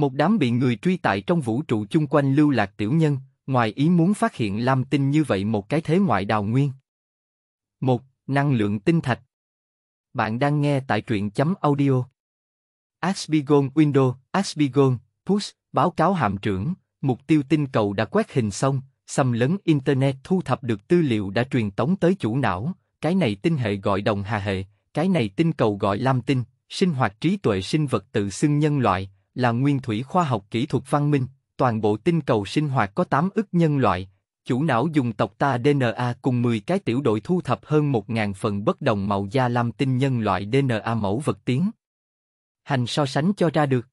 Một đám bị người truy tại trong vũ trụ chung quanh lưu lạc tiểu nhân, ngoài ý muốn phát hiện lam tinh như vậy một cái thế ngoại đào nguyên. Một, Năng lượng tinh thạch Bạn đang nghe tại truyện chấm audio. Asbigon Window, Asbigon, Push, báo cáo hạm trưởng, mục tiêu tinh cầu đã quét hình xong, xâm lấn Internet thu thập được tư liệu đã truyền tống tới chủ não, cái này tinh hệ gọi đồng hà hệ, cái này tinh cầu gọi lam tinh, sinh hoạt trí tuệ sinh vật tự xưng nhân loại, là nguyên thủy khoa học kỹ thuật văn minh, toàn bộ tinh cầu sinh hoạt có 8 ức nhân loại, chủ não dùng tộc ta DNA cùng 10 cái tiểu đội thu thập hơn 1.000 phần bất đồng màu da làm tinh nhân loại DNA mẫu vật tiến. Hành so sánh cho ra được.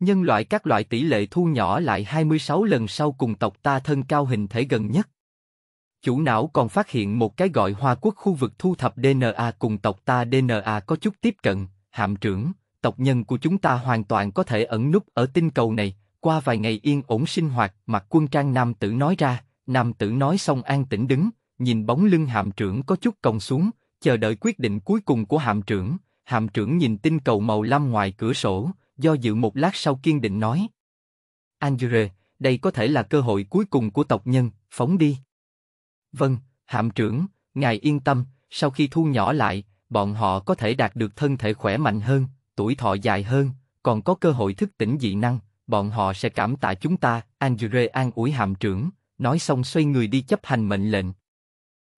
Nhân loại các loại tỷ lệ thu nhỏ lại 26 lần sau cùng tộc ta thân cao hình thể gần nhất. Chủ não còn phát hiện một cái gọi Hoa Quốc khu vực thu thập DNA cùng tộc ta DNA có chút tiếp cận, hạm trưởng, tộc nhân của chúng ta hoàn toàn có thể ẩn núp ở tinh cầu này, qua vài ngày yên ổn sinh hoạt, mặt quân trang nam tử nói ra, nam tử nói xong an tĩnh đứng, nhìn bóng lưng hạm trưởng có chút còng xuống, chờ đợi quyết định cuối cùng của hạm trưởng, hạm trưởng nhìn tinh cầu màu lam ngoài cửa sổ, do dự một lát sau kiên định nói. Andre, đây có thể là cơ hội cuối cùng của tộc nhân, phóng đi. Vâng, hạm trưởng, ngài yên tâm, sau khi thu nhỏ lại, bọn họ có thể đạt được thân thể khỏe mạnh hơn, tuổi thọ dài hơn, còn có cơ hội thức tỉnh dị năng, bọn họ sẽ cảm tạ chúng ta, Andre an ủi hàm trưởng, nói xong xoay người đi chấp hành mệnh lệnh.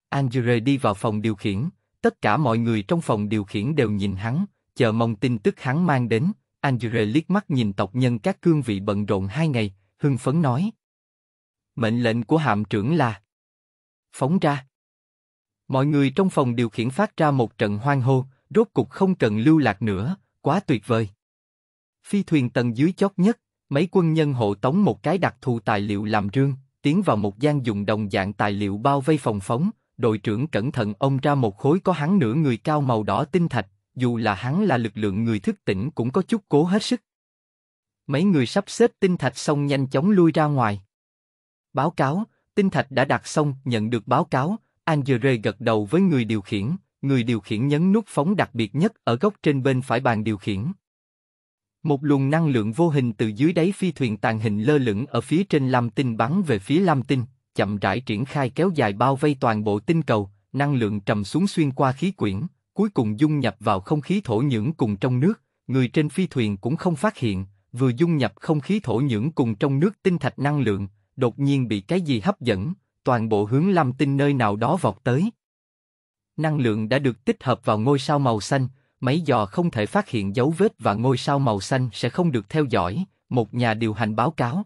Andre đi vào phòng điều khiển, tất cả mọi người trong phòng điều khiển đều nhìn hắn, chờ mong tin tức hắn mang đến, Andre liếc mắt nhìn tộc nhân các cương vị bận rộn hai ngày, hưng phấn nói. Mệnh lệnh của hàm trưởng là Phóng ra Mọi người trong phòng điều khiển phát ra một trận hoang hô, rốt cục không cần lưu lạc nữa, quá tuyệt vời. Phi thuyền tầng dưới chót nhất, mấy quân nhân hộ tống một cái đặc thù tài liệu làm rương, tiến vào một gian dùng đồng dạng tài liệu bao vây phòng phóng, đội trưởng cẩn thận ông ra một khối có hắn nửa người cao màu đỏ tinh thạch, dù là hắn là lực lượng người thức tỉnh cũng có chút cố hết sức. Mấy người sắp xếp tinh thạch xong nhanh chóng lui ra ngoài. Báo cáo, tinh thạch đã đặt xong, nhận được báo cáo, Angere gật đầu với người điều khiển, người điều khiển nhấn nút phóng đặc biệt nhất ở góc trên bên phải bàn điều khiển. Một luồng năng lượng vô hình từ dưới đáy phi thuyền tàn hình lơ lửng ở phía trên Lam Tinh bắn về phía Lam Tinh, chậm rãi triển khai kéo dài bao vây toàn bộ tinh cầu, năng lượng trầm xuống xuyên qua khí quyển, cuối cùng dung nhập vào không khí thổ nhưỡng cùng trong nước, người trên phi thuyền cũng không phát hiện, vừa dung nhập không khí thổ nhưỡng cùng trong nước tinh thạch năng lượng, đột nhiên bị cái gì hấp dẫn, toàn bộ hướng Lam Tinh nơi nào đó vọt tới năng lượng đã được tích hợp vào ngôi sao màu xanh, máy dò không thể phát hiện dấu vết và ngôi sao màu xanh sẽ không được theo dõi, một nhà điều hành báo cáo.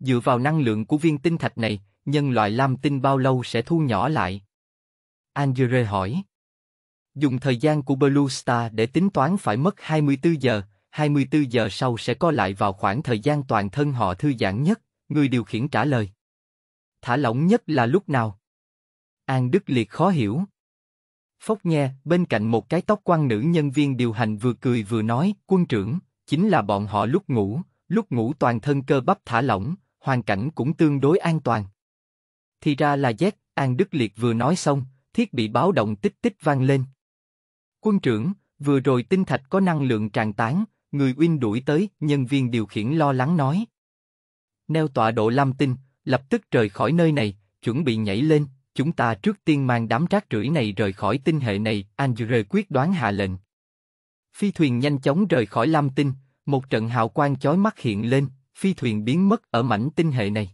Dựa vào năng lượng của viên tinh thạch này, nhân loại lam tinh bao lâu sẽ thu nhỏ lại? Andre hỏi. Dùng thời gian của Blue Star để tính toán phải mất 24 giờ, 24 giờ sau sẽ co lại vào khoảng thời gian toàn thân họ thư giãn nhất, người điều khiển trả lời. Thả lỏng nhất là lúc nào? An Đức Liệt khó hiểu. Phốc nghe, bên cạnh một cái tóc quan nữ nhân viên điều hành vừa cười vừa nói, quân trưởng, chính là bọn họ lúc ngủ, lúc ngủ toàn thân cơ bắp thả lỏng, hoàn cảnh cũng tương đối an toàn. Thì ra là Z, An Đức Liệt vừa nói xong, thiết bị báo động tích tích vang lên. Quân trưởng, vừa rồi tinh thạch có năng lượng tràn tán, người Uyên đuổi tới, nhân viên điều khiển lo lắng nói. Neo tọa độ Lam Tinh, lập tức rời khỏi nơi này, chuẩn bị nhảy lên, chúng ta trước tiên mang đám rác rưởi này rời khỏi tinh hệ này, Andrew quyết đoán hạ lệnh. Phi thuyền nhanh chóng rời khỏi Lam Tinh, một trận hào quang chói mắt hiện lên, phi thuyền biến mất ở mảnh tinh hệ này.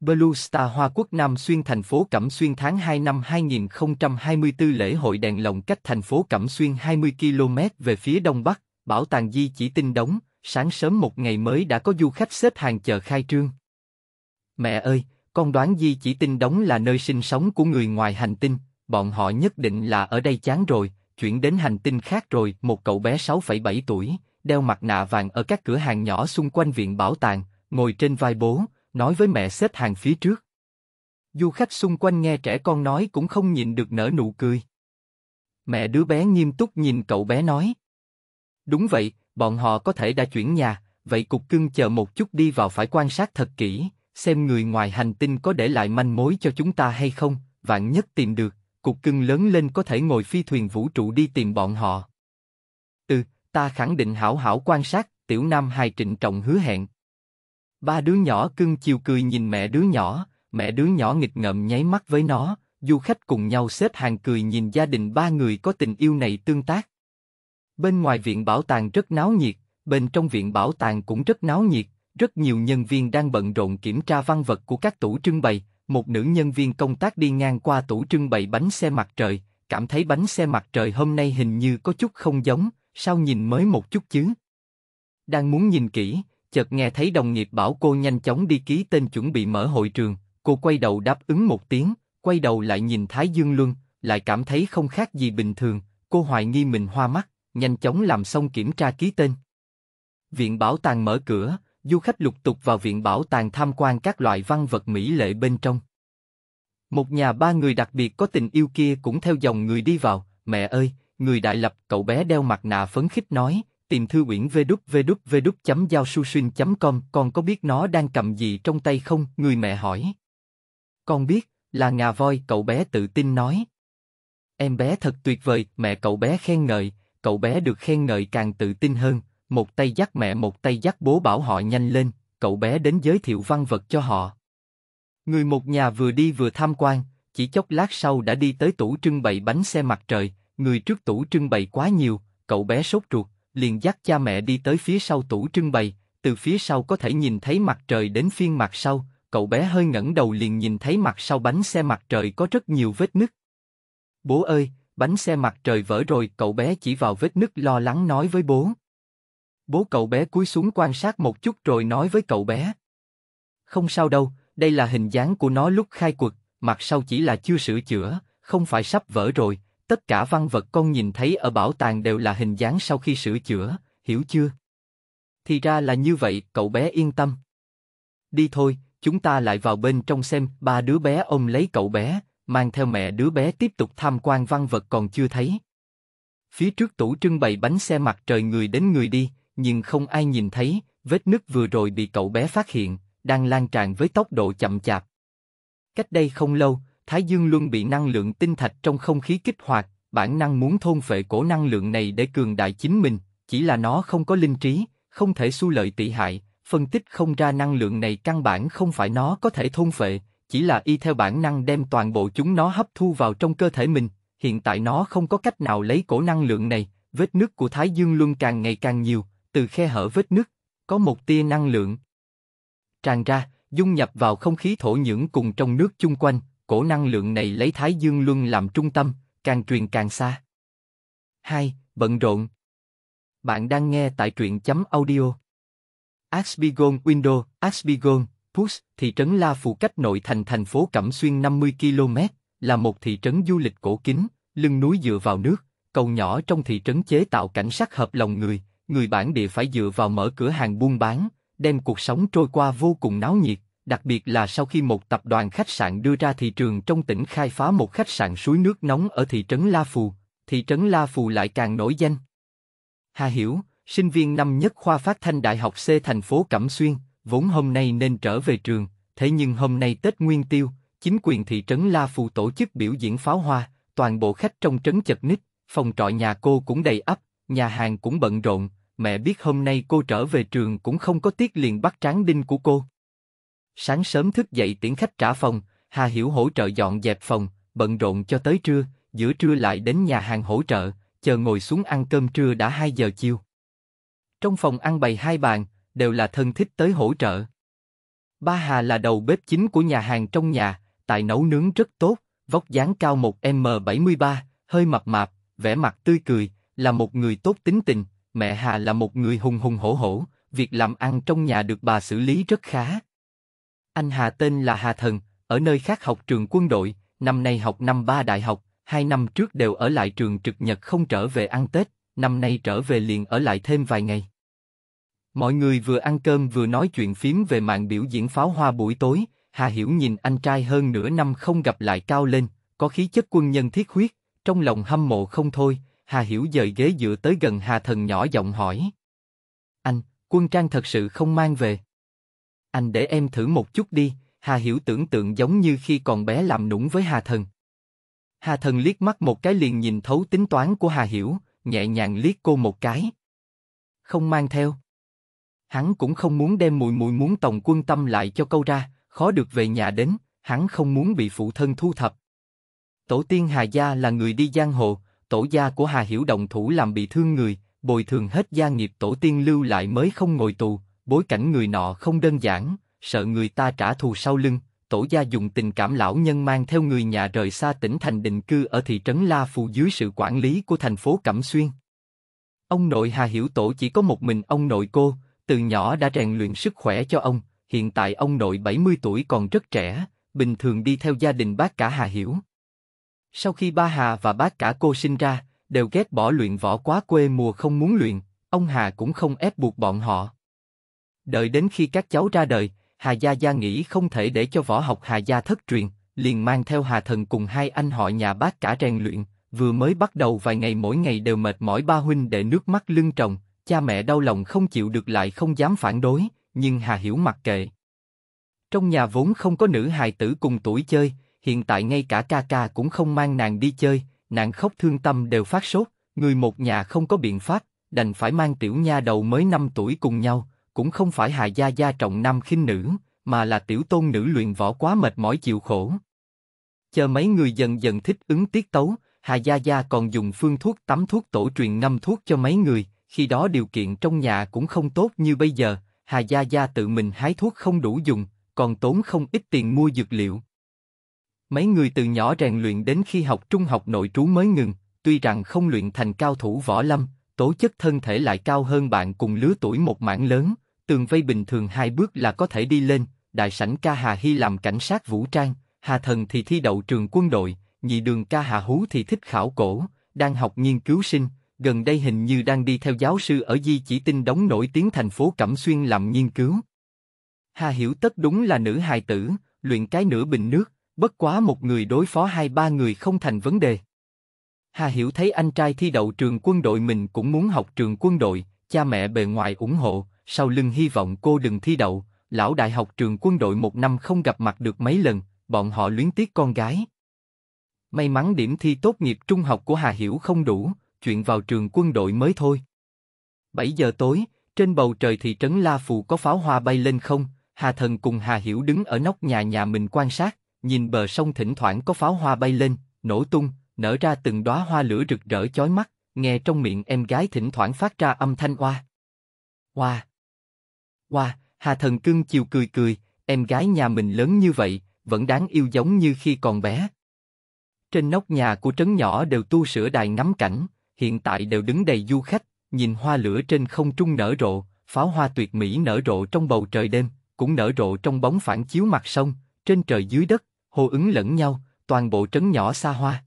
Blue Star Hoa Quốc Nam Xuyên thành phố Cẩm Xuyên tháng 2 năm 2024 lễ hội đèn lồng cách thành phố Cẩm Xuyên 20 km về phía đông bắc, bảo tàng di chỉ tinh đóng, sáng sớm một ngày mới đã có du khách xếp hàng chờ khai trương. Mẹ ơi, con đoán Di chỉ tinh đóng là nơi sinh sống của người ngoài hành tinh, bọn họ nhất định là ở đây chán rồi, chuyển đến hành tinh khác rồi. Một cậu bé 6,7 tuổi, đeo mặt nạ vàng ở các cửa hàng nhỏ xung quanh viện bảo tàng, ngồi trên vai bố, nói với mẹ xếp hàng phía trước. Du khách xung quanh nghe trẻ con nói cũng không nhìn được nở nụ cười. Mẹ đứa bé nghiêm túc nhìn cậu bé nói. Đúng vậy, bọn họ có thể đã chuyển nhà, vậy cục cưng chờ một chút đi vào phải quan sát thật kỹ, xem người ngoài hành tinh có để lại manh mối cho chúng ta hay không, vạn nhất tìm được, cục cưng lớn lên có thể ngồi phi thuyền vũ trụ đi tìm bọn họ. Ừ, ta khẳng định hảo hảo quan sát, tiểu nam hài trịnh trọng hứa hẹn. Ba đứa nhỏ cưng chiều cười nhìn mẹ đứa nhỏ, mẹ đứa nhỏ nghịch ngợm nháy mắt với nó, du khách cùng nhau xếp hàng cười nhìn gia đình ba người có tình yêu này tương tác. Bên ngoài viện bảo tàng rất náo nhiệt, bên trong viện bảo tàng cũng rất náo nhiệt, rất nhiều nhân viên đang bận rộn kiểm tra văn vật của các tủ trưng bày, một nữ nhân viên công tác đi ngang qua tủ trưng bày bánh xe mặt trời, cảm thấy bánh xe mặt trời hôm nay hình như có chút không giống, sao nhìn mới một chút chứ? Đang muốn nhìn kỹ, chợt nghe thấy đồng nghiệp bảo cô nhanh chóng đi ký tên chuẩn bị mở hội trường, cô quay đầu đáp ứng một tiếng, quay đầu lại nhìn Thái Dương Luân, lại cảm thấy không khác gì bình thường, cô hoài nghi mình hoa mắt, nhanh chóng làm xong kiểm tra ký tên. Viện bảo tàng mở cửa, du khách lục tục vào viện bảo tàng tham quan các loại văn vật mỹ lệ bên trong. Một nhà ba người đặc biệt có tình yêu kia cũng theo dòng người đi vào, mẹ ơi, người đại lập cậu bé đeo mặt nạ phấn khích nói, tìm thư quyển www.giao.com, con có biết nó đang cầm gì trong tay không, người mẹ hỏi. Con biết, là ngà voi, cậu bé tự tin nói. Em bé thật tuyệt vời, mẹ cậu bé khen ngợi, cậu bé được khen ngợi càng tự tin hơn, một tay dắt mẹ một tay dắt bố bảo họ nhanh lên, cậu bé đến giới thiệu văn vật cho họ. Người một nhà vừa đi vừa tham quan, chỉ chốc lát sau đã đi tới tủ trưng bày bánh xe mặt trời, người trước tủ trưng bày quá nhiều, cậu bé sốt ruột, liền dắt cha mẹ đi tới phía sau tủ trưng bày, từ phía sau có thể nhìn thấy mặt trời đến phiên mặt sau, cậu bé hơi ngẩng đầu liền nhìn thấy mặt sau bánh xe mặt trời có rất nhiều vết nứt. Bố ơi, bánh xe mặt trời vỡ rồi, cậu bé chỉ vào vết nứt lo lắng nói với bố. Bố cậu bé cúi xuống quan sát một chút rồi nói với cậu bé. Không sao đâu, đây là hình dáng của nó lúc khai quật, mặt sau chỉ là chưa sửa chữa, không phải sắp vỡ rồi, tất cả văn vật con nhìn thấy ở bảo tàng đều là hình dáng sau khi sửa chữa, hiểu chưa? Thì ra là như vậy, cậu bé yên tâm. Đi thôi, chúng ta lại vào bên trong xem, ba đứa bé ôm lấy cậu bé, mang theo mẹ đứa bé tiếp tục tham quan văn vật còn chưa thấy. Phía trước tủ trưng bày bánh xe mặt trời người đến người đi, nhưng không ai nhìn thấy, vết nứt vừa rồi bị cậu bé phát hiện, đang lan tràn với tốc độ chậm chạp. Cách đây không lâu, Thái Dương Luân bị năng lượng tinh thạch trong không khí kích hoạt, bản năng muốn thôn phệ cổ năng lượng này để cường đại chính mình, chỉ là nó không có linh trí, không thể su lợi tị hại, phân tích không ra năng lượng này căn bản không phải nó có thể thôn phệ, chỉ là y theo bản năng đem toàn bộ chúng nó hấp thu vào trong cơ thể mình, hiện tại nó không có cách nào lấy cổ năng lượng này, vết nứt của Thái Dương Luân càng ngày càng nhiều, từ khe hở vết nứt, có một tia năng lượng tràn ra, dung nhập vào không khí thổ nhưỡng cùng trong nước chung quanh, cổ năng lượng này lấy Thái Dương Luân làm trung tâm, càng truyền càng xa. 2. Bận rộn Bạn đang nghe tại truyện chấm audio. Asbigon Window, Asbigon, Push, thị trấn La Phù cách nội thành thành phố Cẩm Xuyên 50 km, là một thị trấn du lịch cổ kính, lưng núi dựa vào nước, cầu nhỏ trong thị trấn chế tạo cảnh sắc hợp lòng người, người bản địa phải dựa vào mở cửa hàng buôn bán, đem cuộc sống trôi qua vô cùng náo nhiệt, đặc biệt là sau khi một tập đoàn khách sạn đưa ra thị trường trong tỉnh khai phá một khách sạn suối nước nóng ở thị trấn La Phù, thị trấn La Phù lại càng nổi danh. Hà Hiểu, sinh viên năm nhất khoa phát thanh Đại học C thành phố Cẩm Xuyên, vốn hôm nay nên trở về trường, thế nhưng hôm nay Tết Nguyên Tiêu, chính quyền thị trấn La Phù tổ chức biểu diễn pháo hoa, toàn bộ khách trong trấn chật ních, phòng trọ nhà cô cũng đầy ắp, Nhà hàng cũng bận rộn, mẹ biết hôm nay cô trở về trường cũng không có tiết liền bắt tráng đinh của cô. Sáng sớm thức dậy tiễn khách trả phòng, Hà Hiểu hỗ trợ dọn dẹp phòng, bận rộn cho tới trưa, giữa trưa lại đến nhà hàng hỗ trợ, chờ ngồi xuống ăn cơm trưa đã 2 giờ chiều. Trong phòng ăn bày hai bàn, đều là thân thích tới hỗ trợ. Ba Hà là đầu bếp chính của nhà hàng trong nhà, tài nấu nướng rất tốt, vóc dáng cao 1m73, hơi mập mạp, vẻ mặt tươi cười, là một người tốt tính tình, mẹ Hà là một người hùng hùng hổ hổ, việc làm ăn trong nhà được bà xử lý rất khá. Anh Hà tên là Hà Thần, ở nơi khác học trường quân đội, năm nay học năm ba đại học, hai năm trước đều ở lại trường trực nhật không trở về ăn Tết, năm nay trở về liền ở lại thêm vài ngày. Mọi người vừa ăn cơm vừa nói chuyện phím về màn biểu diễn pháo hoa buổi tối, Hà Hiểu nhìn anh trai hơn nửa năm không gặp lại cao lên, có khí chất quân nhân thiết huyết, trong lòng hâm mộ không thôi, Hà Hiểu dời ghế dựa tới gần Hà Thần nhỏ giọng hỏi. Anh, quân trang thật sự không mang về. Anh để em thử một chút đi, Hà Hiểu tưởng tượng giống như khi còn bé làm nũng với Hà Thần. Hà Thần liếc mắt một cái liền nhìn thấu tính toán của Hà Hiểu, nhẹ nhàng liếc cô một cái. Không mang theo. Hắn cũng không muốn đem mùi mùi muốn tòng quân tâm lại cho câu ra, khó được về nhà đến, hắn không muốn bị phụ thân thu thập. Tổ tiên Hà Gia là người đi giang hồ, tổ gia của Hà Hiểu đồng thủ làm bị thương người, bồi thường hết gia nghiệp tổ tiên lưu lại mới không ngồi tù, bối cảnh người nọ không đơn giản, sợ người ta trả thù sau lưng, tổ gia dùng tình cảm lão nhân mang theo người nhà rời xa tỉnh thành định cư ở thị trấn La Phù dưới sự quản lý của thành phố Cẩm Xuyên. Ông nội Hà Hiểu Tổ chỉ có một mình ông nội cô, từ nhỏ đã rèn luyện sức khỏe cho ông, hiện tại ông nội 70 tuổi còn rất trẻ, bình thường đi theo gia đình bác cả Hà Hiểu. Sau khi ba Hà và bác cả cô sinh ra, đều ghét bỏ luyện võ quá quê mùa không muốn luyện, ông Hà cũng không ép buộc bọn họ. Đợi đến khi các cháu ra đời, Hà Gia Gia nghĩ không thể để cho võ học Hà Gia thất truyền, liền mang theo Hà Thần cùng hai anh họ nhà bác cả rèn luyện, vừa mới bắt đầu vài ngày mỗi ngày đều mệt mỏi ba huynh để nước mắt lưng tròng, cha mẹ đau lòng không chịu được lại không dám phản đối, nhưng Hà hiểu mặc kệ. Trong nhà vốn không có nữ hài tử cùng tuổi chơi, hiện tại ngay cả ca ca cũng không mang nàng đi chơi, nàng khóc thương tâm đều phát sốt, người một nhà không có biện pháp, đành phải mang tiểu nha đầu mới 5 tuổi cùng nhau, cũng không phải hà gia gia trọng nam khinh nữ, mà là tiểu tôn nữ luyện võ quá mệt mỏi chịu khổ. Chờ mấy người dần dần thích ứng tiết tấu, hà gia gia còn dùng phương thuốc tắm thuốc tổ truyền ngâm thuốc cho mấy người, khi đó điều kiện trong nhà cũng không tốt như bây giờ, hà gia gia tự mình hái thuốc không đủ dùng, còn tốn không ít tiền mua dược liệu, Mấy người từ nhỏ rèn luyện đến khi học trung học nội trú mới ngừng, tuy rằng không luyện thành cao thủ võ lâm, tố chất thân thể lại cao hơn bạn cùng lứa tuổi một mảng lớn, tường vây bình thường hai bước là có thể đi lên, đại sảnh ca Hà Hy làm cảnh sát vũ trang, Hà Thần thì thi đậu trường quân đội, nhị đường ca Hà Hú thì thích khảo cổ, đang học nghiên cứu sinh, gần đây hình như đang đi theo giáo sư ở Di Chỉ Tinh đóng nổi tiếng thành phố Cẩm Xuyên làm nghiên cứu. Hà Hiểu Tất đúng là nữ hài tử, luyện cái nửa bình nước, bất quá một người đối phó hai ba người không thành vấn đề. Hà Hiểu thấy anh trai thi đậu trường quân đội mình cũng muốn học trường quân đội, cha mẹ bề ngoài ủng hộ, sau lưng hy vọng cô đừng thi đậu, lão đại học trường quân đội một năm không gặp mặt được mấy lần, bọn họ luyến tiếc con gái. May mắn điểm thi tốt nghiệp trung học của Hà Hiểu không đủ, chuyện vào trường quân đội mới thôi. 7 giờ tối, trên bầu trời thị trấn La Phù có pháo hoa bay lên không, Hà Thần cùng Hà Hiểu đứng ở nóc nhà nhà mình quan sát, Nhìn bờ sông thỉnh thoảng có pháo hoa bay lên, nổ tung, nở ra từng đóa hoa lửa rực rỡ chói mắt, nghe trong miệng em gái thỉnh thoảng phát ra âm thanh hoa. Hoa. Hoa, Hà Thần Cưng chiều cười cười, em gái nhà mình lớn như vậy, vẫn đáng yêu giống như khi còn bé. Trên nóc nhà của trấn nhỏ đều tu sửa đài ngắm cảnh, hiện tại đều đứng đầy du khách, nhìn hoa lửa trên không trung nở rộ, pháo hoa tuyệt mỹ nở rộ trong bầu trời đêm, cũng nở rộ trong bóng phản chiếu mặt sông, trên trời dưới đất, hô ứng lẫn nhau, toàn bộ trấn nhỏ xa hoa.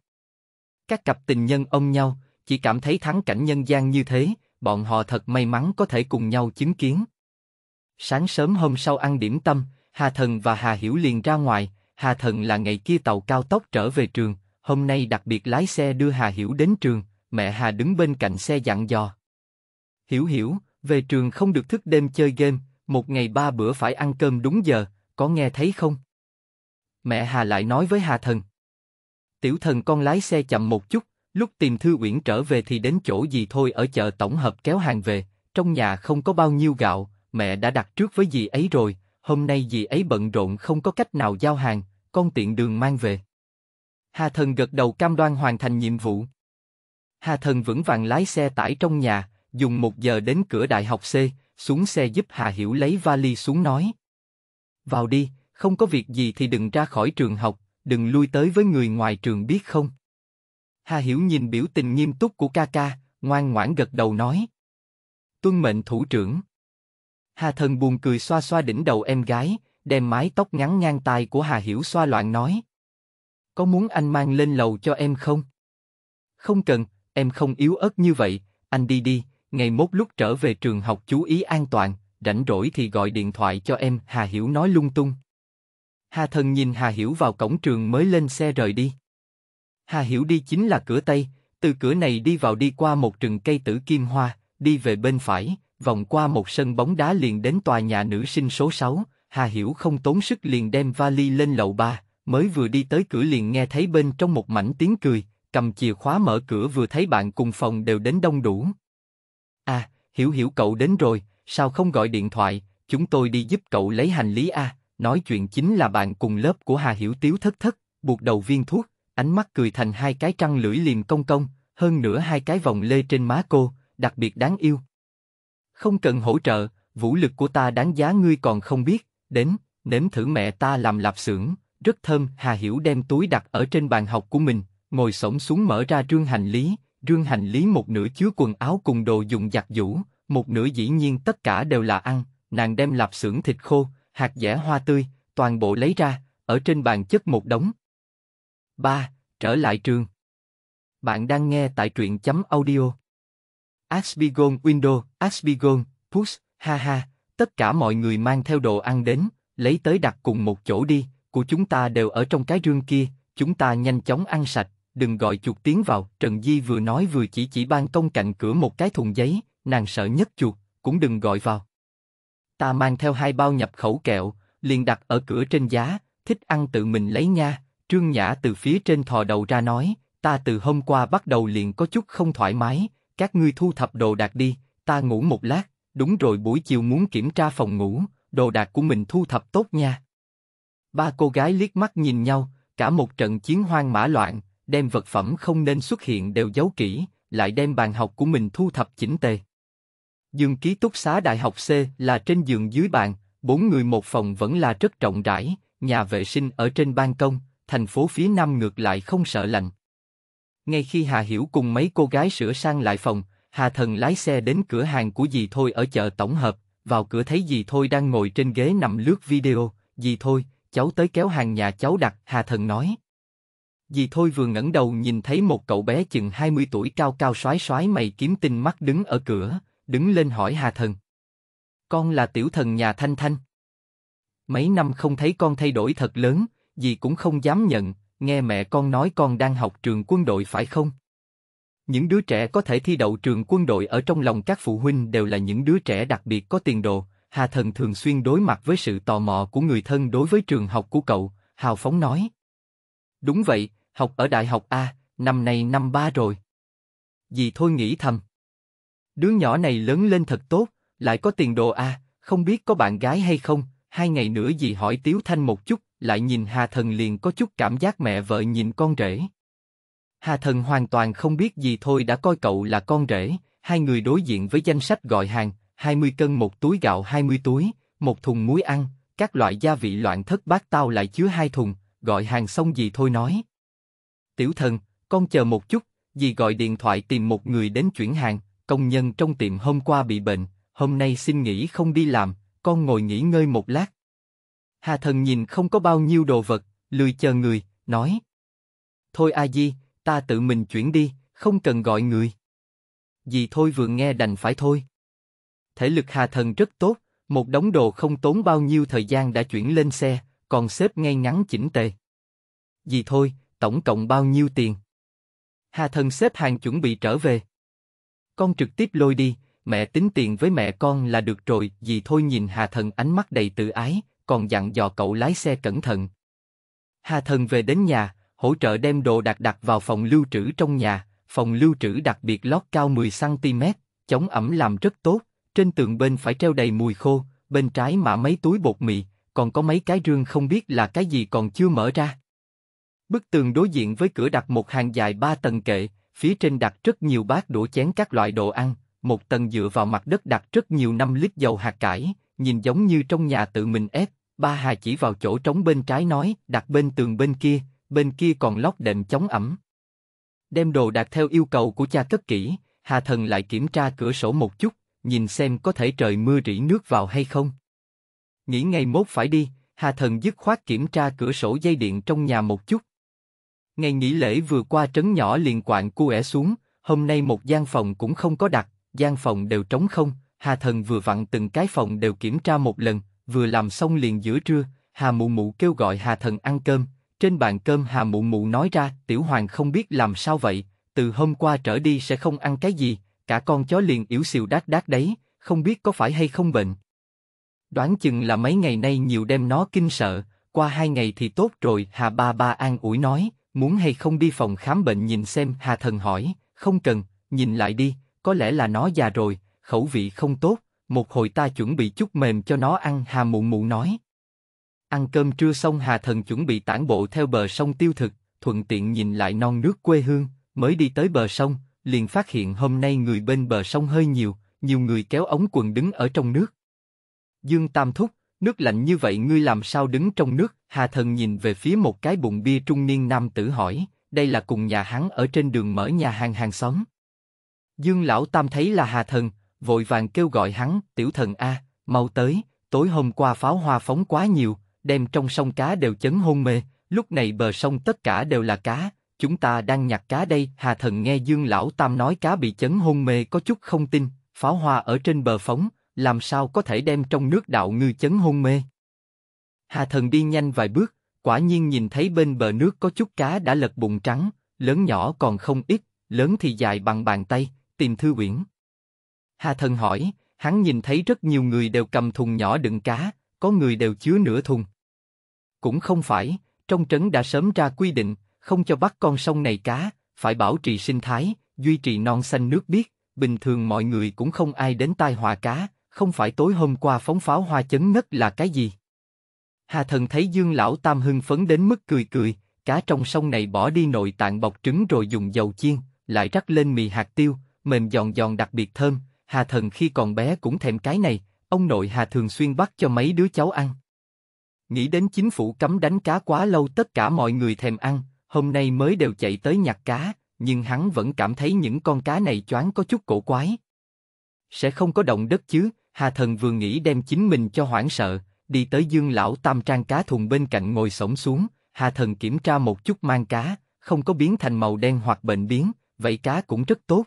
Các cặp tình nhân ôm nhau, chỉ cảm thấy thắng cảnh nhân gian như thế, bọn họ thật may mắn có thể cùng nhau chứng kiến. Sáng sớm hôm sau ăn điểm tâm, Hà Thần và Hà Hiểu liền ra ngoài, Hà Thần là ngày kia tàu cao tốc trở về trường, hôm nay đặc biệt lái xe đưa Hà Hiểu đến trường, mẹ Hà đứng bên cạnh xe dặn dò. Hiểu hiểu, về trường không được thức đêm chơi game, một ngày ba bữa phải ăn cơm đúng giờ, có nghe thấy không? mẹ Hà lại nói với Hà Thần. Tiểu thần con lái xe chậm một chút, lúc tìm Thư Uyển trở về thì đến chỗ gì thôi ở chợ tổng hợp kéo hàng về, trong nhà không có bao nhiêu gạo, mẹ đã đặt trước với dì ấy rồi, hôm nay dì ấy bận rộn không có cách nào giao hàng, con tiện đường mang về. Hà Thần gật đầu cam đoan hoàn thành nhiệm vụ. Hà Thần vững vàng lái xe tải trong nhà, dùng một giờ đến cửa đại học C, xuống xe giúp Hà Hiểu lấy vali xuống nói. Vào đi, không có việc gì thì đừng ra khỏi trường học, đừng lui tới với người ngoài trường biết không? Hà Hiểu nhìn biểu tình nghiêm túc của ca ca, ngoan ngoãn gật đầu nói. Tuân mệnh thủ trưởng. Hà Thần buồn cười xoa xoa đỉnh đầu em gái, đem mái tóc ngắn ngang tai của Hà Hiểu xoa loạn nói. Có muốn anh mang lên lầu cho em không? Không cần, em không yếu ớt như vậy, anh đi đi, ngày mốt lúc trở về trường học chú ý an toàn, rảnh rỗi thì gọi điện thoại cho em, Hà Hiểu nói lung tung. Hà Thần nhìn Hà Hiểu vào cổng trường mới lên xe rời đi. Hà Hiểu đi chính là cửa Tây, từ cửa này đi vào đi qua một rừng cây tử kim hoa, đi về bên phải, vòng qua một sân bóng đá liền đến tòa nhà nữ sinh số 6, Hà Hiểu không tốn sức liền đem vali lên lầu 3, mới vừa đi tới cửa liền nghe thấy bên trong một mảnh tiếng cười, cầm chìa khóa mở cửa vừa thấy bạn cùng phòng đều đến đông đủ. À, Hiểu Hiểu cậu đến rồi, sao không gọi điện thoại, chúng tôi đi giúp cậu lấy hành lý a. À? Nói chuyện chính là bạn cùng lớp của Hà Hiểu Tiếu thất thất, buộc đầu viên thuốc, ánh mắt cười thành hai cái trăng lưỡi liềm công công, hơn nữa hai cái vòng lê trên má cô, đặc biệt đáng yêu. Không cần hỗ trợ, vũ lực của ta đáng giá ngươi còn không biết, đến, nếm thử mẹ ta làm lạp xưởng, rất thơm. Hà Hiểu đem túi đặt ở trên bàn học của mình, ngồi sổng xuống mở ra rương hành lý, rương hành lý một nửa chứa quần áo cùng đồ dùng giặt giũ, một nửa dĩ nhiên tất cả đều là ăn, nàng đem lạp xưởng thịt khô, hạt dẻ hoa tươi, toàn bộ lấy ra, ở trên bàn chất một đống. 3. Trở lại trường. Bạn đang nghe tại truyện chấm audio. Asbigon Window, Asbigon, Push, ha ha, tất cả mọi người mang theo đồ ăn đến, lấy tới đặt cùng một chỗ đi, của chúng ta đều ở trong cái rương kia, chúng ta nhanh chóng ăn sạch, đừng gọi chuột tiến vào. Trần Di vừa nói vừa chỉ chỉ ban công cạnh cửa một cái thùng giấy, nàng sợ nhất chuột, cũng đừng gọi vào ta mang theo hai bao nhập khẩu kẹo, liền đặt ở cửa trên giá, thích ăn tự mình lấy nha. Trương Nhã từ phía trên thò đầu ra nói, ta từ hôm qua bắt đầu liền có chút không thoải mái, các ngươi thu thập đồ đạc đi, ta ngủ một lát, đúng rồi buổi chiều muốn kiểm tra phòng ngủ, đồ đạc của mình thu thập tốt nha. Ba cô gái liếc mắt nhìn nhau, cả một trận chiến hoang mã loạn, đem vật phẩm không nên xuất hiện đều giấu kỹ, lại đem bàn học của mình thu thập chỉnh tề. Dương ký túc xá đại học C là trên giường dưới bàn, bốn người một phòng vẫn là rất rộng rãi, nhà vệ sinh ở trên ban công, thành phố phía nam ngược lại không sợ lạnh. Ngay khi Hà Hiểu cùng mấy cô gái sửa sang lại phòng, Hà Thần lái xe đến cửa hàng của dì Thôi ở chợ tổng hợp, vào cửa thấy dì Thôi đang ngồi trên ghế nằm lướt video, dì Thôi, cháu tới kéo hàng nhà cháu đặt, Hà Thần nói. Dì Thôi vừa ngẩng đầu nhìn thấy một cậu bé chừng 20 tuổi cao cao xoái xoái mày kiếm tinh mắt đứng ở cửa, đứng lên hỏi Hà Thần. Con là tiểu thần nhà Thanh Thanh. Mấy năm không thấy con thay đổi thật lớn, gì cũng không dám nhận, nghe mẹ con nói con đang học trường quân đội phải không? Những đứa trẻ có thể thi đậu trường quân đội ở trong lòng các phụ huynh đều là những đứa trẻ đặc biệt có tiền đồ. Hà Thần thường xuyên đối mặt với sự tò mò của người thân đối với trường học của cậu, hào phóng nói. Đúng vậy, học ở đại học A, năm nay năm ba rồi. Dì thôi nghĩ thầm. Đứa nhỏ này lớn lên thật tốt, lại có tiền đồ a, à, không biết có bạn gái hay không, hai ngày nữa gì hỏi Tiếu Thanh một chút, lại nhìn Hà Thần liền có chút cảm giác mẹ vợ nhìn con rể. Hà Thần hoàn toàn không biết gì thôi đã coi cậu là con rể, hai người đối diện với danh sách gọi hàng, 20 cân một túi gạo 20 túi, một thùng muối ăn, các loại gia vị loạn thất bát tao lại chứa hai thùng, gọi hàng xong gì thôi nói. Tiểu thần, con chờ một chút, dì gọi điện thoại tìm một người đến chuyển hàng, công nhân trong tiệm hôm qua bị bệnh, hôm nay xin nghỉ không đi làm, con ngồi nghỉ ngơi một lát. Hà thần nhìn không có bao nhiêu đồ vật, lười chờ người, nói. Thôi a di, ta tự mình chuyển đi, không cần gọi người. Dì thôi vừa nghe đành phải thôi. Thể lực hà thần rất tốt, một đống đồ không tốn bao nhiêu thời gian đã chuyển lên xe, còn xếp ngay ngắn chỉnh tề. Dì thôi, tổng cộng bao nhiêu tiền? Hà thần xếp hàng chuẩn bị trở về con trực tiếp lôi đi, mẹ tính tiền với mẹ con là được rồi, dì thôi nhìn Hà Thần ánh mắt đầy tự ái, còn dặn dò cậu lái xe cẩn thận. Hà Thần về đến nhà, hỗ trợ đem đồ đặt đặt vào phòng lưu trữ trong nhà, phòng lưu trữ đặc biệt lót cao 10cm, chống ẩm làm rất tốt, trên tường bên phải treo đầy mùi khô, bên trái mã mấy túi bột mì, còn có mấy cái rương không biết là cái gì còn chưa mở ra. Bức tường đối diện với cửa đặt một hàng dài ba tầng kệ, phía trên đặt rất nhiều bát đũa chén các loại đồ ăn, một tầng dựa vào mặt đất đặt rất nhiều năm lít dầu hạt cải, nhìn giống như trong nhà tự mình ép. Ba Hà chỉ vào chỗ trống bên trái nói, đặt bên tường bên kia, bên kia còn lót đệm chống ẩm. Đem đồ đặt theo yêu cầu của cha cất kỹ, Hà Thần lại kiểm tra cửa sổ một chút, nhìn xem có thể trời mưa rỉ nước vào hay không. Nghĩ ngày mốt phải đi, Hà Thần dứt khoát kiểm tra cửa sổ dây điện trong nhà một chút, Ngày nghỉ lễ vừa qua trấn nhỏ liền quạng cuể xuống, hôm nay một gian phòng cũng không có đặt, gian phòng đều trống không, Hà Thần vừa vặn từng cái phòng đều kiểm tra một lần, vừa làm xong liền giữa trưa, Hà Mụ Mụ kêu gọi Hà Thần ăn cơm, trên bàn cơm Hà Mụ Mụ nói ra Tiểu Hoàng không biết làm sao vậy, từ hôm qua trở đi sẽ không ăn cái gì, cả con chó liền yếu xìu đát đát đấy, không biết có phải hay không bệnh. Đoán chừng là mấy ngày nay nhiều đem nó kinh sợ, qua hai ngày thì tốt rồi Hà Ba Ba an ủi nói, muốn hay không đi phòng khám bệnh nhìn xem? Hà Thần hỏi, không cần, nhìn lại đi, có lẽ là nó già rồi, khẩu vị không tốt, một hồi ta chuẩn bị chút mềm cho nó ăn. Hà Mụ Mụ nói. Ăn cơm trưa xong Hà Thần chuẩn bị tản bộ theo bờ sông tiêu thực, thuận tiện nhìn lại non nước quê hương, mới đi tới bờ sông, liền phát hiện hôm nay người bên bờ sông hơi nhiều, nhiều người kéo ống quần đứng ở trong nước. Dương Tam Thúc, Nước lạnh như vậy ngươi làm sao đứng trong nước? Hà Thần nhìn về phía một cái bụng bia trung niên nam tử hỏi, đây là cùng nhà hắn ở trên đường mở nhà hàng hàng xóm. Dương Lão Tam thấy là Hà Thần, vội vàng kêu gọi hắn, tiểu thần A, mau tới, tối hôm qua pháo hoa phóng quá nhiều, đem trong sông cá đều chấn hôn mê, lúc này bờ sông tất cả đều là cá, chúng ta đang nhặt cá đây. Hà Thần nghe Dương Lão Tam nói cá bị chấn hôn mê có chút không tin, pháo hoa ở trên bờ phóng, làm sao có thể đem trong nước đạo ngư chấn hôn mê? Hà Thần đi nhanh vài bước, quả nhiên nhìn thấy bên bờ nước có chút cá đã lật bụng trắng, lớn nhỏ còn không ít, lớn thì dài bằng bàn tay, tìm thư quyển. Hà Thần hỏi, hắn nhìn thấy rất nhiều người đều cầm thùng nhỏ đựng cá, có người đều chứa nửa thùng. Cũng không phải, trong trấn đã sớm ra quy định, không cho bắt con sông này cá, phải bảo trì sinh thái, duy trì non xanh nước biếc, bình thường mọi người cũng không ai đến tai hòa cá, không phải tối hôm qua phóng pháo hoa chấn ngất là cái gì? Hà thần thấy Dương Lão Tam hưng phấn đến mức cười cười, cá trong sông này bỏ đi nội tạng bọc trứng rồi dùng dầu chiên, lại rắc lên mì hạt tiêu, mềm giòn giòn đặc biệt thơm, Hà thần khi còn bé cũng thèm cái này, ông nội Hà thường xuyên bắt cho mấy đứa cháu ăn. Nghĩ đến chính phủ cấm đánh cá quá lâu tất cả mọi người thèm ăn, hôm nay mới đều chạy tới nhặt cá, nhưng hắn vẫn cảm thấy những con cá này choáng có chút cổ quái. Sẽ không có động đất chứ, Hà Thần vừa nghĩ đem chính mình cho hoảng sợ, đi tới Dương Lão Tam trang cá thùng bên cạnh ngồi sổng xuống, Hà Thần kiểm tra một chút mang cá, không có biến thành màu đen hoặc bệnh biến, vậy cá cũng rất tốt.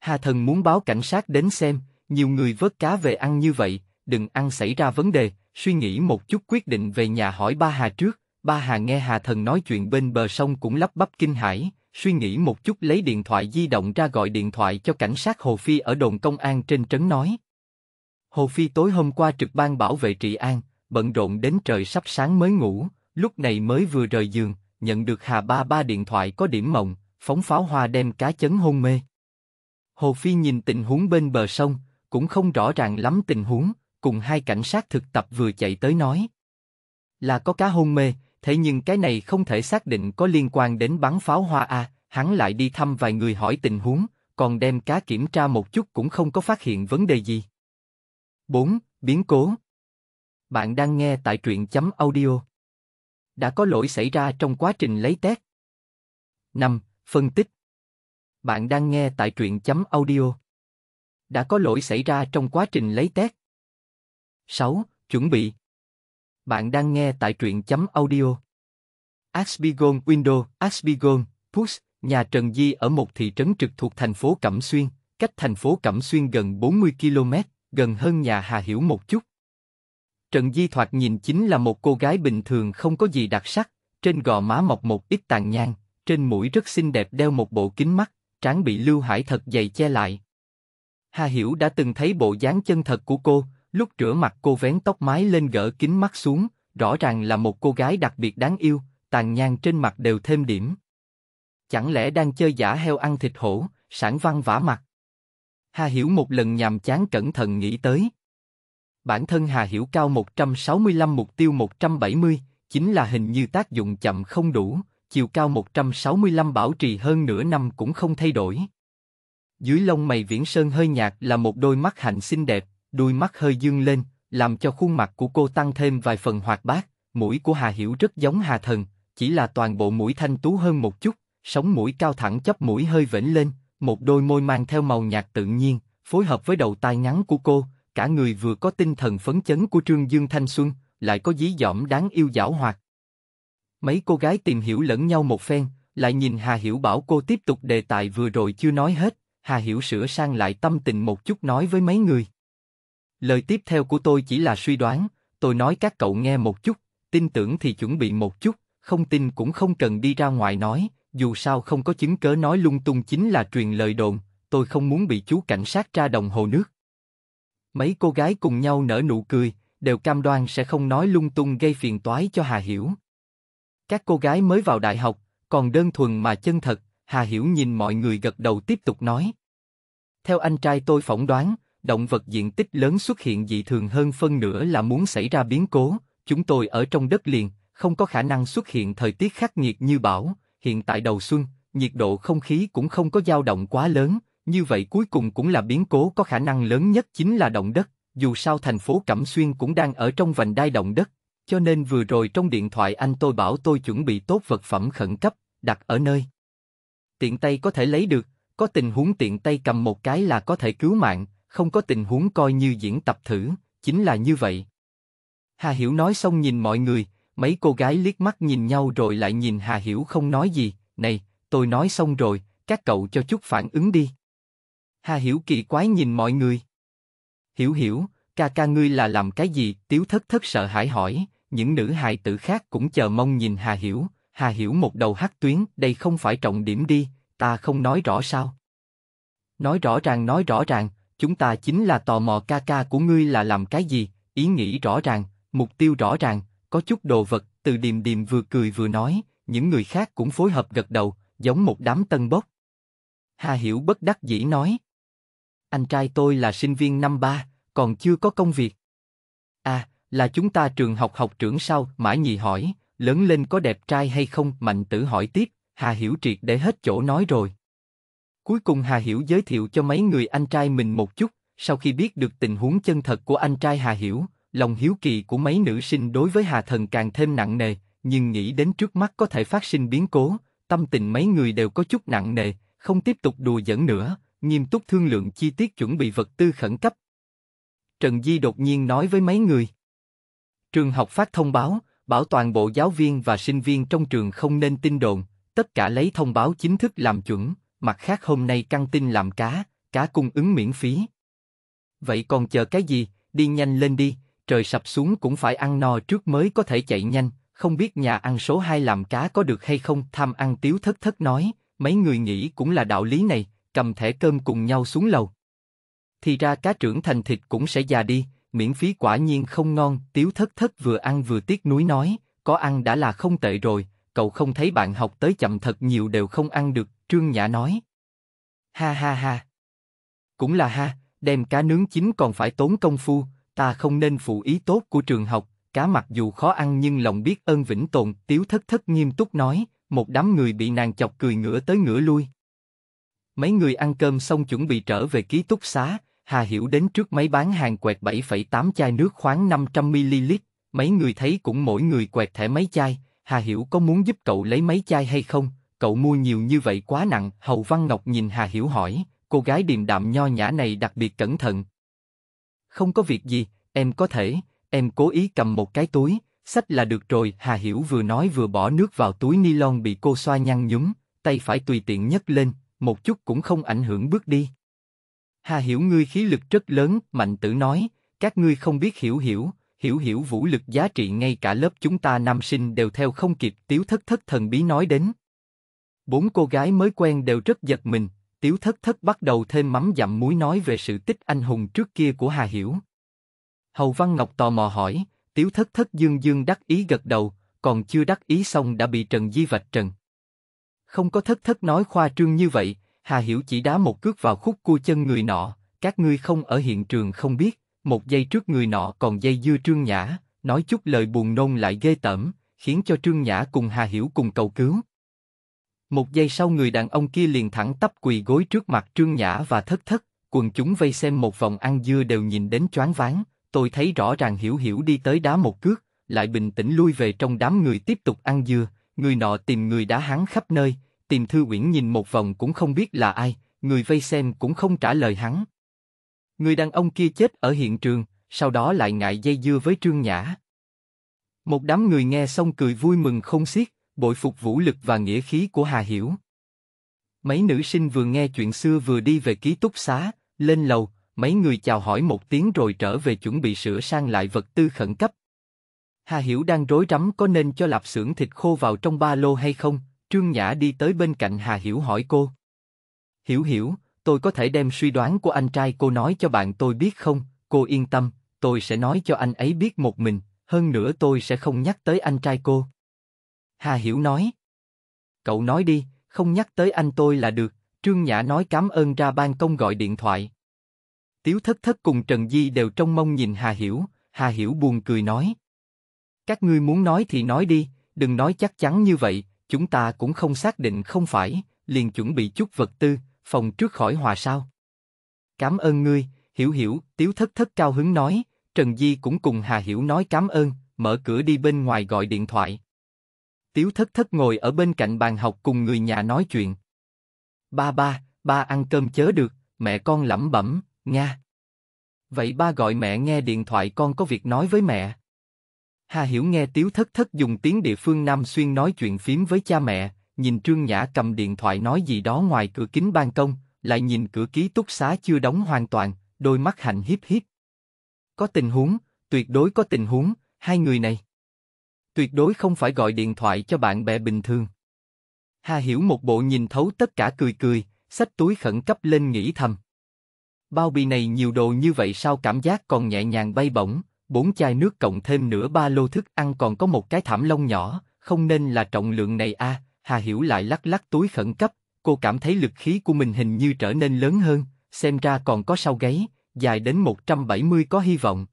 Hà Thần muốn báo cảnh sát đến xem, nhiều người vớt cá về ăn như vậy, đừng ăn xảy ra vấn đề, suy nghĩ một chút quyết định về nhà hỏi ba Hà trước, ba Hà nghe Hà Thần nói chuyện bên bờ sông cũng lắp bắp kinh hãi, suy nghĩ một chút lấy điện thoại di động ra gọi điện thoại cho cảnh sát Hồ Phi ở đồn công an trên trấn nói. Hồ Phi tối hôm qua trực ban bảo vệ trị an, bận rộn đến trời sắp sáng mới ngủ, lúc này mới vừa rời giường, nhận được Hà Ba Ba điện thoại có điểm mộng, phóng pháo hoa đem cá chấn hôn mê. Hồ Phi nhìn tình huống bên bờ sông, cũng không rõ ràng lắm tình huống, cùng hai cảnh sát thực tập vừa chạy tới nói. Là có cá hôn mê, thế nhưng cái này không thể xác định có liên quan đến bắn pháo hoa à, hắn lại đi thăm vài người hỏi tình huống, còn đem cá kiểm tra một chút cũng không có phát hiện vấn đề gì. 4. Biến cố Bạn đang nghe tại truyện chấm audio. Đã có lỗi xảy ra trong quá trình lấy test. 5. Phân tích Bạn đang nghe tại truyện chấm audio. Đã có lỗi xảy ra trong quá trình lấy test. 6. Chuẩn bị Bạn đang nghe tại truyện chấm audio. Asbigon Window, Asbigon, Push, nhà Trần Di ở một thị trấn trực thuộc thành phố Cẩm Xuyên, cách thành phố Cẩm Xuyên gần 40 km gần hơn nhà Hà Hiểu một chút. Trần Di thoạt nhìn chính là một cô gái bình thường không có gì đặc sắc, trên gò má mọc một ít tàn nhang, trên mũi rất xinh đẹp đeo một bộ kính mắt, trán bị lưu hải thật dày che lại. Hà Hiểu đã từng thấy bộ dáng chân thật của cô, lúc rửa mặt cô vén tóc mái lên gỡ kính mắt xuống, rõ ràng là một cô gái đặc biệt đáng yêu, tàn nhang trên mặt đều thêm điểm. Chẳng lẽ đang chơi giả heo ăn thịt hổ, sản văn vả mặt? Hà Hiểu một lần nhàm chán cẩn thận nghĩ tới. Bản thân Hà Hiểu cao 165 mục tiêu 170, chính là hình như tác dụng chậm không đủ, chiều cao 165 bảo trì hơn nửa năm cũng không thay đổi. Dưới lông mày Viễn Sơn hơi nhạt là một đôi mắt hạnh xinh đẹp, đôi mắt hơi dương lên, làm cho khuôn mặt của cô tăng thêm vài phần hoạt bát. Mũi của Hà Hiểu rất giống Hà Thần, chỉ là toàn bộ mũi thanh tú hơn một chút, sống mũi cao thẳng chóp mũi hơi vểnh lên, một đôi môi mang theo màu nhạt tự nhiên, phối hợp với đầu tai ngắn của cô, cả người vừa có tinh thần phấn chấn của Trương Dương Thanh Xuân, lại có dí dỏm đáng yêu giảo hoạt. Mấy cô gái tìm hiểu lẫn nhau một phen, lại nhìn Hà Hiểu bảo cô tiếp tục đề tài vừa rồi chưa nói hết, Hà Hiểu sửa sang lại tâm tình một chút nói với mấy người. Lời tiếp theo của tôi chỉ là suy đoán, tôi nói các cậu nghe một chút, tin tưởng thì chuẩn bị một chút, không tin cũng không cần đi ra ngoài nói, dù sao không có chứng cớ nói lung tung chính là truyền lời đồn, tôi không muốn bị chú cảnh sát tra đồng hồ nước. Mấy cô gái cùng nhau nở nụ cười, đều cam đoan sẽ không nói lung tung gây phiền toái cho Hà Hiểu. Các cô gái mới vào đại học, còn đơn thuần mà chân thật, Hà Hiểu nhìn mọi người gật đầu tiếp tục nói. Theo anh trai tôi phỏng đoán, động vật diện tích lớn xuất hiện dị thường hơn phân nửa là muốn xảy ra biến cố, chúng tôi ở trong đất liền, không có khả năng xuất hiện thời tiết khắc nghiệt như bão, hiện tại đầu xuân, nhiệt độ không khí cũng không có dao động quá lớn, như vậy cuối cùng cũng là biến cố có khả năng lớn nhất chính là động đất, dù sao thành phố Cẩm Xuyên cũng đang ở trong vành đai động đất, cho nên vừa rồi trong điện thoại anh tôi bảo tôi chuẩn bị tốt vật phẩm khẩn cấp, đặt ở nơi. Tiện tay có thể lấy được, có tình huống tiện tay cầm một cái là có thể cứu mạng, không có tình huống coi như diễn tập thử, chính là như vậy. Hà Hiểu nói xong nhìn mọi người, Mấy cô gái liếc mắt nhìn nhau rồi lại nhìn Hà Hiểu không nói gì, này, tôi nói xong rồi, các cậu cho chút phản ứng đi. Hà Hiểu kỳ quái nhìn mọi người. Hiểu hiểu, ca ca ngươi là làm cái gì, tiếu thất thất sợ hãi hỏi, những nữ hài tử khác cũng chờ mong nhìn Hà Hiểu, Hà Hiểu một đầu hắt tuyến, đây không phải trọng điểm đi, ta không nói rõ sao. Nói rõ ràng nói rõ ràng, chúng ta chính là tò mò ca ca của ngươi là làm cái gì, ý nghĩ rõ ràng, mục tiêu rõ ràng, có chút đồ vật, từ điềm điềm vừa cười vừa nói, những người khác cũng phối hợp gật đầu, giống một đám tân bốc. Hà Hiểu bất đắc dĩ nói. Anh trai tôi là sinh viên năm ba, còn chưa có công việc. À, là chúng ta trường học học trưởng sao? Mãi nhì hỏi, lớn lên có đẹp trai hay không? Mạnh tử hỏi tiếp, Hà Hiểu triệt để hết chỗ nói rồi. Cuối cùng Hà Hiểu giới thiệu cho mấy người anh trai mình một chút, sau khi biết được tình huống chân thật của anh trai Hà Hiểu, lòng hiếu kỳ của mấy nữ sinh đối với Hà Thần càng thêm nặng nề, nhưng nghĩ đến trước mắt có thể phát sinh biến cố, tâm tình mấy người đều có chút nặng nề, không tiếp tục đùa giỡn nữa, nghiêm túc thương lượng chi tiết chuẩn bị vật tư khẩn cấp. Trần Di đột nhiên nói với mấy người. Trường học phát thông báo, bảo toàn bộ giáo viên và sinh viên trong trường không nên tin đồn, tất cả lấy thông báo chính thức làm chuẩn, mặt khác hôm nay căng tin làm cá, cá cung ứng miễn phí. Vậy còn chờ cái gì, đi nhanh lên đi, trời sập xuống cũng phải ăn no trước mới có thể chạy nhanh, không biết nhà ăn số 2 làm cá có được hay không, tham ăn tiếu thất thất nói, mấy người nghĩ cũng là đạo lý này, cầm thẻ cơm cùng nhau xuống lầu. Thì ra cá trưởng thành thịt cũng sẽ già đi, miễn phí quả nhiên không ngon, tiếu thất thất vừa ăn vừa tiếc nuối nói, có ăn đã là không tệ rồi, cậu không thấy bạn học tới chậm thật nhiều đều không ăn được, Trương Nhã nói. Ha ha ha. Cũng là ha, đem cá nướng chín còn phải tốn công phu, ta không nên phụ ý tốt của trường học, cá mặc dù khó ăn nhưng lòng biết ơn vĩnh tồn, tiếu thất thất nghiêm túc nói, một đám người bị nàng chọc cười ngửa tới ngửa lui. Mấy người ăn cơm xong chuẩn bị trở về ký túc xá, Hà Hiểu đến trước máy bán hàng quẹt 7,8 chai nước khoáng 500ml, mấy người thấy cũng mỗi người quẹt thẻ mấy chai, Hà Hiểu có muốn giúp cậu lấy mấy chai hay không, cậu mua nhiều như vậy quá nặng, Hầu Văn Ngọc nhìn Hà Hiểu hỏi, cô gái điềm đạm nho nhã này đặc biệt cẩn thận, không có việc gì, em có thể, em cố ý cầm một cái túi, sách là được rồi. Hà Hiểu vừa nói vừa bỏ nước vào túi ni lông bị cô xoa nhăn nhúm, tay phải tùy tiện nhấc lên, một chút cũng không ảnh hưởng bước đi. Hà Hiểu ngươi khí lực rất lớn, Mạnh Tử nói, các ngươi không biết Hiểu Hiểu, Hiểu Hiểu vũ lực giá trị ngay cả lớp chúng ta nam sinh đều theo không kịp. Tiếu Thất Thất thần bí nói đến. Bốn cô gái mới quen đều rất giật mình, Tiếu Thất Thất bắt đầu thêm mắm dặm muối nói về sự tích anh hùng trước kia của Hà Hiểu. Hầu Văn Ngọc tò mò hỏi, Tiếu Thất Thất dương dương đắc ý gật đầu, còn chưa đắc ý xong đã bị Trần Di vạch trần. Không có Thất Thất nói khoa trương như vậy, Hà Hiểu chỉ đá một cước vào khúc cua chân người nọ, các ngươi không ở hiện trường không biết, một giây trước người nọ còn dây dưa Trương Nhã, nói chút lời buồn nôn lại ghê tởm, khiến cho Trương Nhã cùng Hà Hiểu cùng cầu cứu. Một giây sau người đàn ông kia liền thẳng tắp quỳ gối trước mặt Trương Nhã và thất thất, quần chúng vây xem một vòng ăn dưa đều nhìn đến choáng váng, tôi thấy rõ ràng hiểu hiểu đi tới đá một cước, lại bình tĩnh lui về trong đám người tiếp tục ăn dưa, người nọ tìm người đã hắn khắp nơi, tìm thư quyển nhìn một vòng cũng không biết là ai, người vây xem cũng không trả lời hắn. Người đàn ông kia chết ở hiện trường, sau đó lại ngại dây dưa với Trương Nhã. Một đám người nghe xong cười vui mừng không xiết, bội phục vũ lực và nghĩa khí của Hà Hiểu. Mấy nữ sinh vừa nghe chuyện xưa vừa đi về ký túc xá, lên lầu, mấy người chào hỏi một tiếng rồi trở về chuẩn bị sửa sang lại vật tư khẩn cấp. Hà Hiểu đang rối rắm có nên cho lạp xưởng thịt khô vào trong ba lô hay không, Trương Nhã đi tới bên cạnh Hà Hiểu hỏi cô. Hiểu hiểu, tôi có thể đem suy đoán của anh trai cô nói cho bạn tôi biết không, cô yên tâm, tôi sẽ nói cho anh ấy biết một mình, hơn nữa tôi sẽ không nhắc tới anh trai cô. Hà Hiểu nói. Cậu nói đi, không nhắc tới anh tôi là được, Trương Nhã nói cảm ơn ra ban công gọi điện thoại. Tiếu thất thất cùng Trần Di đều trông mong nhìn Hà Hiểu, Hà Hiểu buồn cười nói. Các ngươi muốn nói thì nói đi, đừng nói chắc chắn như vậy, chúng ta cũng không xác định không phải, liền chuẩn bị chút vật tư, phòng trước khỏi hòa sao. Cảm ơn ngươi, Hiểu Hiểu, Tiếu thất thất cao hứng nói, Trần Di cũng cùng Hà Hiểu nói cảm ơn, mở cửa đi bên ngoài gọi điện thoại. Tiếu thất thất ngồi ở bên cạnh bàn học cùng người nhà nói chuyện. Ba ba, ba ăn cơm chớ được, mẹ con lẩm bẩm, nha. Vậy ba gọi mẹ nghe điện thoại con có việc nói với mẹ. Hà Hiểu nghe Tiếu Thất Thất dùng tiếng địa phương Nam Xuyên nói chuyện phím với cha mẹ, nhìn Trương Nhã cầm điện thoại nói gì đó ngoài cửa kính ban công, lại nhìn cửa ký túc xá chưa đóng hoàn toàn, đôi mắt hạnh hiếp hiếp. Có tình huống, tuyệt đối có tình huống, hai người này tuyệt đối không phải gọi điện thoại cho bạn bè bình thường. Hà Hiểu một bộ nhìn thấu tất cả cười cười, xách túi khẩn cấp lên nghĩ thầm. Bao bì này nhiều đồ như vậy sao cảm giác còn nhẹ nhàng bay bổng, bốn chai nước cộng thêm nửa ba lô thức ăn còn có một cái thảm lông nhỏ, không nên là trọng lượng này a. À. Hà Hiểu lại lắc lắc túi khẩn cấp, cô cảm thấy lực khí của mình hình như trở nên lớn hơn, xem ra còn có sau gáy, dài đến 170 có hy vọng.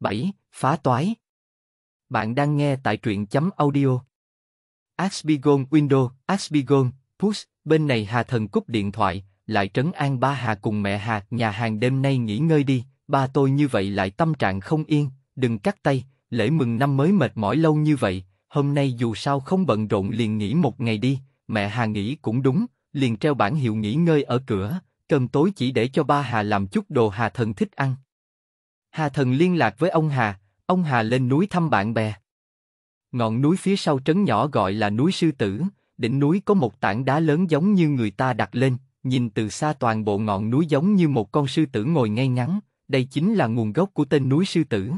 7. Phá toái bạn đang nghe tại truyện chấm audio. Asbigon Window, Asbigon, Push, bên này Hà Thần cúp điện thoại, lại trấn an ba Hà cùng mẹ Hà, nhà hàng đêm nay nghỉ ngơi đi, ba tôi như vậy lại tâm trạng không yên, đừng cắt tay, lễ mừng năm mới mệt mỏi lâu như vậy, hôm nay dù sao không bận rộn liền nghỉ một ngày đi, mẹ Hà nghỉ cũng đúng, liền treo bản hiệu nghỉ ngơi ở cửa, cơm tối chỉ để cho ba Hà làm chút đồ Hà Thần thích ăn. Hà Thần liên lạc với ông Hà, Ông Hà lên núi thăm bạn bè. Ngọn núi phía sau trấn nhỏ gọi là núi Sư Tử, đỉnh núi có một tảng đá lớn giống như người ta đặt lên, nhìn từ xa toàn bộ ngọn núi giống như một con sư tử ngồi ngay ngắn, đây chính là nguồn gốc của tên núi Sư Tử.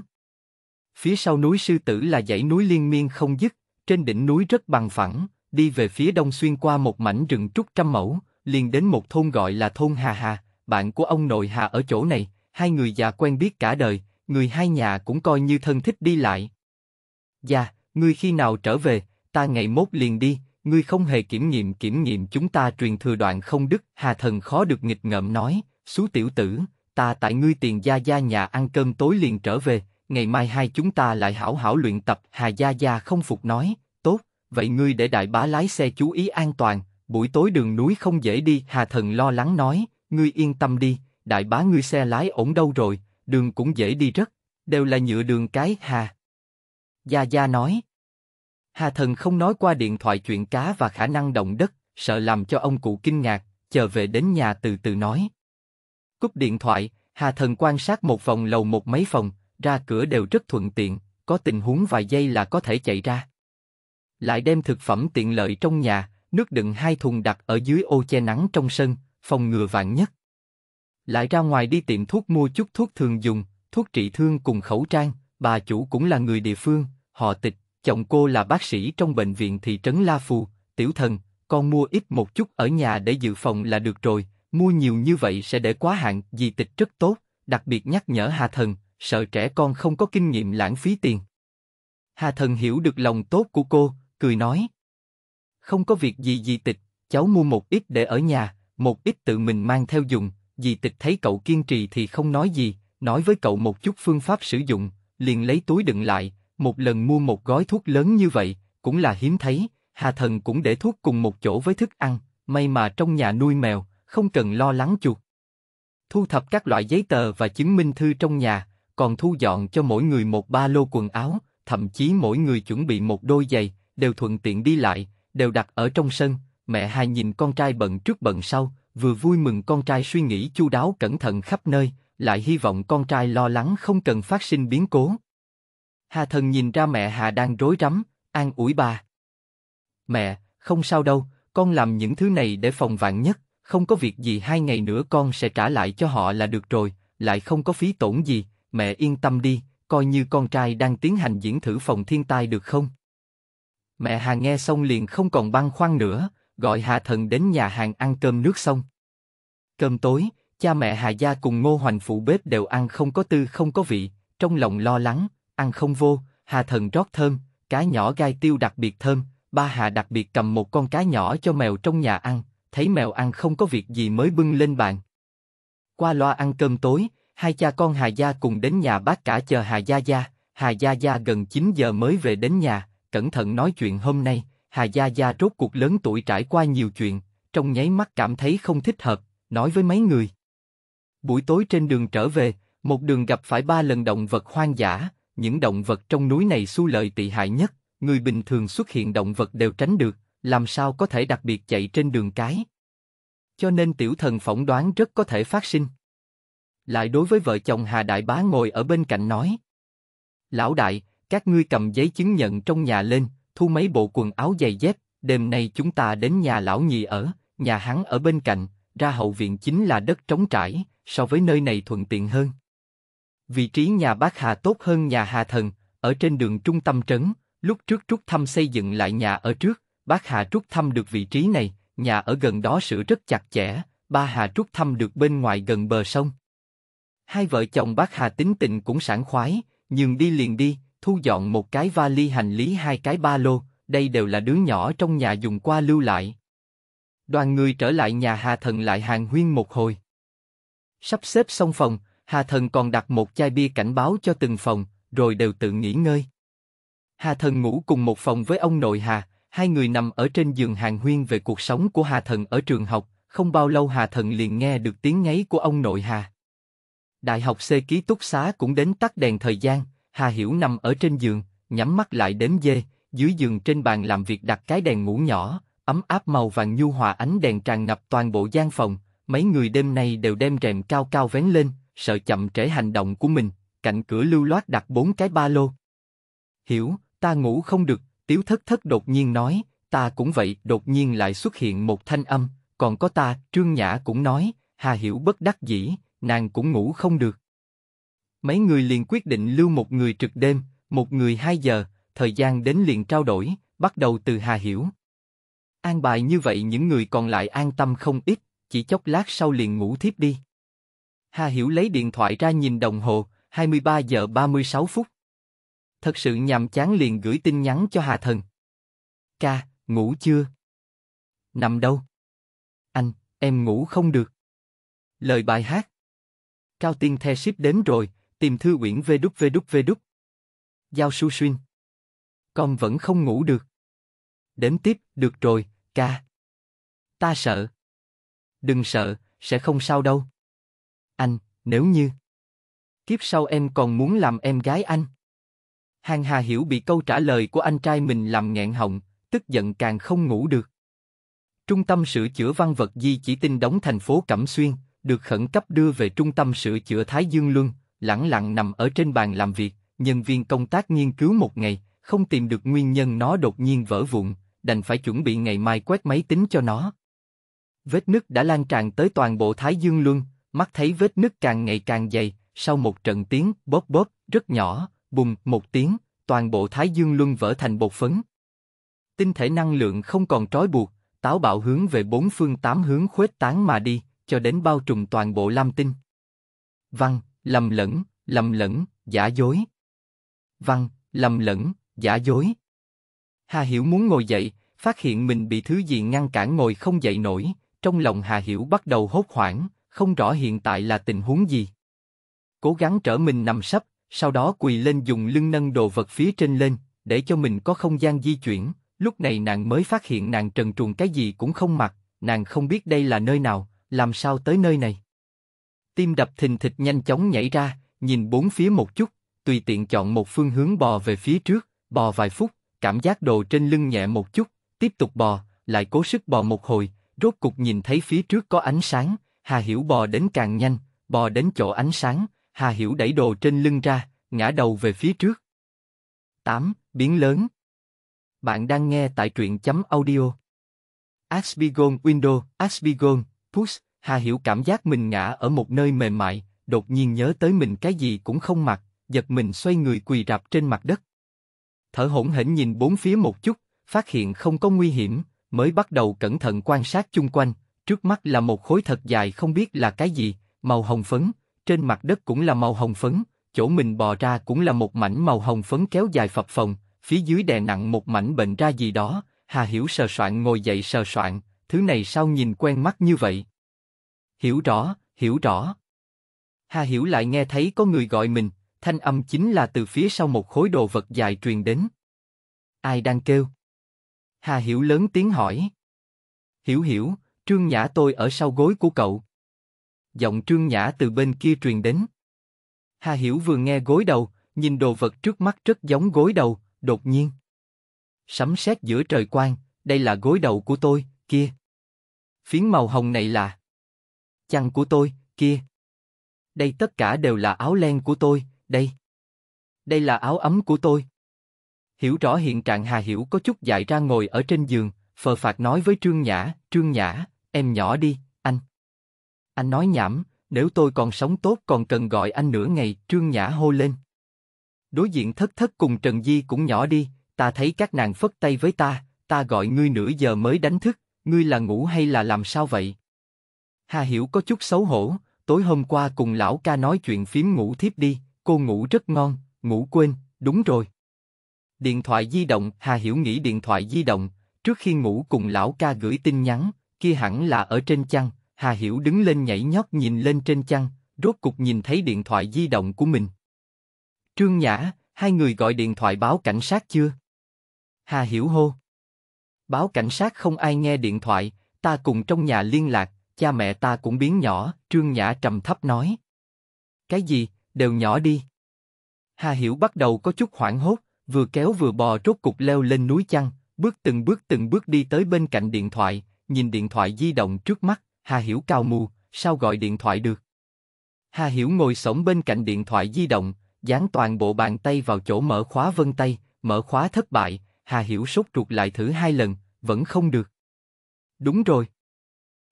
Phía sau núi Sư Tử là dãy núi liên miên không dứt, trên đỉnh núi rất bằng phẳng, đi về phía đông xuyên qua một mảnh rừng trúc trăm mẫu, liền đến một thôn gọi là thôn Hà Hà, bạn của ông nội Hà ở chỗ này, hai người già quen biết cả đời, người hai nhà cũng coi như thân thích đi lại. Dạ, ngươi khi nào trở về, ta ngày mốt liền đi, ngươi không hề kiểm nghiệm kiểm nghiệm chúng ta truyền thừa đoạn không đức, Hà Thần khó được nghịch ngợm nói, xú tiểu tử, ta tại ngươi tiền gia gia nhà ăn cơm tối liền trở về, ngày mai hai chúng ta lại hảo hảo luyện tập, Hà Gia Gia không phục nói, tốt, vậy ngươi để đại bá lái xe chú ý an toàn, buổi tối đường núi không dễ đi, Hà Thần lo lắng nói, ngươi yên tâm đi, đại bá ngươi xe lái ổn đâu rồi, đường cũng dễ đi rất, đều là nhựa đường cái hà. Gia Gia nói. Hà thần không nói qua điện thoại chuyện cá và khả năng động đất, sợ làm cho ông cụ kinh ngạc, chờ về đến nhà từ từ nói. Cúp điện thoại, Hà thần quan sát một vòng lầu một mấy phòng, ra cửa đều rất thuận tiện, có tình huống vài giây là có thể chạy ra. Lại đem thực phẩm tiện lợi trong nhà, nước đựng hai thùng đặt ở dưới ô che nắng trong sân, phòng ngừa vạn nhất lại ra ngoài đi tiệm thuốc mua chút thuốc thường dùng, thuốc trị thương cùng khẩu trang. Bà chủ cũng là người địa phương, họ tịch, chồng cô là bác sĩ trong bệnh viện thị trấn La Phù. Tiểu thần, con mua ít một chút ở nhà để dự phòng là được rồi. Mua nhiều như vậy sẽ để quá hạn. Dì tịch rất tốt, đặc biệt nhắc nhở Hà thần, sợ trẻ con không có kinh nghiệm lãng phí tiền. Hà thần hiểu được lòng tốt của cô, cười nói. Không có việc gì Dì tịch, cháu mua một ít để ở nhà, một ít tự mình mang theo dùng, Dì tịch thấy cậu kiên trì thì không nói gì, nói với cậu một chút phương pháp sử dụng, liền lấy túi đựng lại, một lần mua một gói thuốc lớn như vậy, cũng là hiếm thấy, Hà Thần cũng để thuốc cùng một chỗ với thức ăn, may mà trong nhà nuôi mèo, không cần lo lắng chuột. Thu thập các loại giấy tờ và chứng minh thư trong nhà, còn thu dọn cho mỗi người một ba lô quần áo, thậm chí mỗi người chuẩn bị một đôi giày, đều thuận tiện đi lại, đều đặt ở trong sân. Mẹ hai nhìn con trai bận trước bận sau, vừa vui mừng con trai suy nghĩ chu đáo cẩn thận khắp nơi, lại hy vọng con trai lo lắng không cần phát sinh biến cố. Hà Thần nhìn ra mẹ Hà đang rối rắm, an ủi bà. Mẹ, không sao đâu, con làm những thứ này để phòng vạn nhất, không có việc gì hai ngày nữa con sẽ trả lại cho họ là được rồi, lại không có phí tổn gì, mẹ yên tâm đi, coi như con trai đang tiến hành diễn thử phòng thiên tai được không? Mẹ Hà nghe xong liền không còn băn khoăn nữa, gọi Hạ Thần đến nhà hàng ăn cơm nước xong. Cơm tối, cha mẹ Hạ Gia cùng Ngô Hoành phụ bếp đều ăn không có tư không có vị, trong lòng lo lắng, ăn không vô, Hạ Thần rót thơm, cá nhỏ gai tiêu đặc biệt thơm, ba Hạ đặc biệt cầm một con cá nhỏ cho mèo trong nhà ăn, thấy mèo ăn không có việc gì mới bưng lên bàn. Qua loa ăn cơm tối, hai cha con Hà Gia cùng đến nhà bác cả chờ Hà Gia Gia, Hà Gia Gia gần 9 giờ mới về đến nhà, cẩn thận nói chuyện hôm nay, Hà Gia Gia rốt cuộc lớn tuổi trải qua nhiều chuyện, trong nháy mắt cảm thấy không thích hợp, nói với mấy người. Buổi tối trên đường trở về, một đường gặp phải ba lần động vật hoang dã, những động vật trong núi này su lợi tị hại nhất, người bình thường xuất hiện động vật đều tránh được, làm sao có thể đặc biệt chạy trên đường cái. Cho nên tiểu thần phỏng đoán rất có thể phát sinh. Lại đối với vợ chồng Hà Đại Bá ngồi ở bên cạnh nói. Lão đại, các ngươi cầm giấy chứng nhận trong nhà lên, thu mấy bộ quần áo giày dép, đêm nay chúng ta đến nhà lão nhị ở, nhà hắn ở bên cạnh, ra hậu viện chính là đất trống trải, so với nơi này thuận tiện hơn. Vị trí nhà bác Hà tốt hơn nhà Hà Thần, ở trên đường trung tâm trấn, lúc trước Trúc Thăm xây dựng lại nhà ở trước, bác Hà Trúc Thăm được vị trí này, nhà ở gần đó sửa rất chặt chẽ, ba Hà Trúc Thăm được bên ngoài gần bờ sông. Hai vợ chồng bác Hà tính tình cũng sảng khoái, nhường đi liền đi, thu dọn một cái vali hành lý hai cái ba lô, đây đều là đứa nhỏ trong nhà dùng qua lưu lại. Đoàn người trở lại nhà Hà Thần lại hàng huyên một hồi. Sắp xếp xong phòng, Hà Thần còn đặt một chai bia cảnh báo cho từng phòng, rồi đều tự nghỉ ngơi. Hà Thần ngủ cùng một phòng với ông nội Hà, hai người nằm ở trên giường hàng huyên về cuộc sống của Hà Thần ở trường học, không bao lâu Hà Thần liền nghe được tiếng ngáy của ông nội Hà. Đại học C ký túc xá cũng đến tắt đèn thời gian, Hà Hiểu nằm ở trên giường, nhắm mắt lại đếm dê, dưới giường trên bàn làm việc đặt cái đèn ngủ nhỏ, ấm áp màu vàng nhu hòa ánh đèn tràn ngập toàn bộ gian phòng, mấy người đêm nay đều đem rèm cao cao vén lên, sợ chậm trễ hành động của mình, cạnh cửa lưu loát đặt bốn cái ba lô. Hiểu, ta ngủ không được, tiếu thất thất đột nhiên nói, ta cũng vậy, đột nhiên lại xuất hiện một thanh âm, còn có ta, Trương Nhã cũng nói, Hà Hiểu bất đắc dĩ, nàng cũng ngủ không được. Mấy người liền quyết định lưu một người trực đêm, một người hai giờ, thời gian đến liền trao đổi, bắt đầu từ Hà Hiểu. An bài như vậy những người còn lại an tâm không ít, chỉ chốc lát sau liền ngủ thiếp đi. Hà Hiểu lấy điện thoại ra nhìn đồng hồ, 23 giờ 36 phút. Thật sự nhàm chán liền gửi tin nhắn cho Hà Thần. Ca, ngủ chưa? Nằm đâu? Anh, em ngủ không được. Lời bài hát. Cao Tiên The ship đến rồi, tìm thư uyển vê đúc vê đúc vê đúc. Giao su xuyên. Con vẫn không ngủ được. đến tiếp, được rồi, ca. Ta sợ. Đừng sợ, sẽ không sao đâu. Anh, nếu như... Kiếp sau em còn muốn làm em gái anh. Hàng Hà Hiểu bị câu trả lời của anh trai mình làm nghẹn họng, tức giận càng không ngủ được. Trung tâm sửa chữa văn vật di chỉ tin đóng thành phố Cẩm Xuyên, được khẩn cấp đưa về trung tâm sửa chữa Thái Dương Luân, lẳng lặng nằm ở trên bàn làm việc, nhân viên công tác nghiên cứu một ngày, không tìm được nguyên nhân nó đột nhiên vỡ vụn, đành phải chuẩn bị ngày mai quét máy tính cho nó. Vết nứt đã lan tràn tới toàn bộ Thái Dương Luân, mắt thấy vết nứt càng ngày càng dày, sau một trận tiếng bóp bóp, rất nhỏ, bùng một tiếng, toàn bộ Thái Dương Luân vỡ thành bột phấn. Tinh thể năng lượng không còn trói buộc, táo bạo hướng về bốn phương tám hướng khuếch tán mà đi, cho đến bao trùm toàn bộ Lam Tinh. Văn, lầm lẫn, lầm lẫn, giả dối. Văn, lầm lẫn, giả dối. Hà Hiểu muốn ngồi dậy, phát hiện mình bị thứ gì ngăn cản ngồi không dậy nổi, trong lòng Hà Hiểu bắt đầu hốt hoảng, không rõ hiện tại là tình huống gì. Cố gắng trở mình nằm sấp, sau đó quỳ lên dùng lưng nâng đồ vật phía trên lên, để cho mình có không gian di chuyển, lúc này nàng mới phát hiện nàng trần truồng cái gì cũng không mặc, nàng không biết đây là nơi nào, làm sao tới nơi này. Tim đập thình thịch nhanh chóng nhảy ra, nhìn bốn phía một chút, tùy tiện chọn một phương hướng bò về phía trước, bò vài phút, cảm giác đồ trên lưng nhẹ một chút, tiếp tục bò, lại cố sức bò một hồi, rốt cục nhìn thấy phía trước có ánh sáng, Hà Hiểu bò đến càng nhanh, bò đến chỗ ánh sáng, Hà Hiểu đẩy đồ trên lưng ra, ngã đầu về phía trước. 8. Biến lớn Bạn đang nghe tại truyện chấm audio. Aspigon Window, Aspigon, Push, Hà Hiểu cảm giác mình ngã ở một nơi mềm mại, đột nhiên nhớ tới mình cái gì cũng không mặc, giật mình xoay người quỳ rạp trên mặt đất. Thở hổn hển nhìn bốn phía một chút, phát hiện không có nguy hiểm, mới bắt đầu cẩn thận quan sát chung quanh, trước mắt là một khối thật dài không biết là cái gì, màu hồng phấn, trên mặt đất cũng là màu hồng phấn, chỗ mình bò ra cũng là một mảnh màu hồng phấn kéo dài phập phồng, phía dưới đè nặng một mảnh bệnh ra gì đó, Hà Hiểu sờ soạn ngồi dậy sờ soạn, thứ này sao nhìn quen mắt như vậy. Hiểu rõ, hiểu rõ. Hà Hiểu lại nghe thấy có người gọi mình, thanh âm chính là từ phía sau một khối đồ vật dài truyền đến. Ai đang kêu? Hà Hiểu lớn tiếng hỏi. Hiểu hiểu, Trương Nhã tôi ở sau gối của cậu. Giọng Trương Nhã từ bên kia truyền đến. Hà Hiểu vừa nghe gối đầu, nhìn đồ vật trước mắt rất giống gối đầu, đột nhiên. Sấm sét giữa trời quang, đây là gối đầu của tôi, kia. Phiến màu hồng này là chăn của tôi, kia. Đây tất cả đều là áo len của tôi, đây. Đây là áo ấm của tôi. Hiểu rõ hiện trạng Hà Hiểu có chút dại ra ngồi ở trên giường, phờ phạt nói với Trương Nhã, Trương Nhã, em nhỏ đi, anh. Anh nói nhảm, nếu tôi còn sống tốt còn cần gọi anh nửa ngày, Trương Nhã hô lên. Đối diện thất thất cùng Trần Di cũng nhỏ đi, ta thấy các nàng phất tay với ta, ta gọi ngươi nửa giờ mới đánh thức, ngươi là ngủ hay là làm sao vậy? Hà Hiểu có chút xấu hổ, tối hôm qua cùng lão ca nói chuyện phím ngủ thiếp đi, cô ngủ rất ngon, ngủ quên, đúng rồi. Điện thoại di động, Hà Hiểu nghĩ điện thoại di động, trước khi ngủ cùng lão ca gửi tin nhắn, kia hẳn là ở trên chăn, Hà Hiểu đứng lên nhảy nhót nhìn lên trên chăn, rốt cục nhìn thấy điện thoại di động của mình. Trương Nhã, hai người gọi điện thoại báo cảnh sát chưa? Hà Hiểu hô. Báo cảnh sát không ai nghe điện thoại, ta cùng trong nhà liên lạc, cha mẹ ta cũng biến nhỏ, Trương Nhã trầm thấp nói. Cái gì, đều nhỏ đi. Hà Hiểu bắt đầu có chút hoảng hốt, vừa kéo vừa bò rốt cục leo lên núi chăng, bước từng bước từng bước đi tới bên cạnh điện thoại, nhìn điện thoại di động trước mắt, Hà Hiểu cao mù, sao gọi điện thoại được. Hà Hiểu ngồi sổng bên cạnh điện thoại di động, dán toàn bộ bàn tay vào chỗ mở khóa vân tay, mở khóa thất bại, Hà Hiểu sốt ruột lại thử hai lần, vẫn không được. Đúng rồi,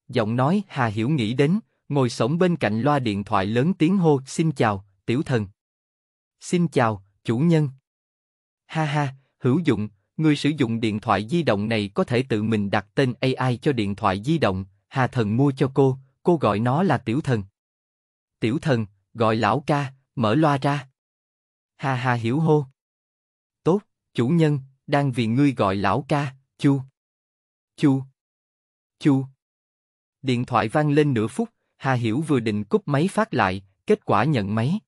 Giọng nói Hà Hiểu nghĩ đến, ngồi sổng bên cạnh loa điện thoại lớn tiếng hô xin chào, tiểu thần. Xin chào, chủ nhân. Ha ha, hữu dụng, người sử dụng điện thoại di động này có thể tự mình đặt tên AI cho điện thoại di động, Hà thần mua cho cô, cô gọi nó là tiểu thần. Tiểu thần, gọi lão ca, mở loa ra. Hà hà hiểu hô. Tốt, chủ nhân, đang vì ngươi gọi lão ca, chu. Chu. Chu. Điện thoại vang lên nửa phút, Hà Hiểu vừa định cúp máy phát lại, kết quả nhận máy.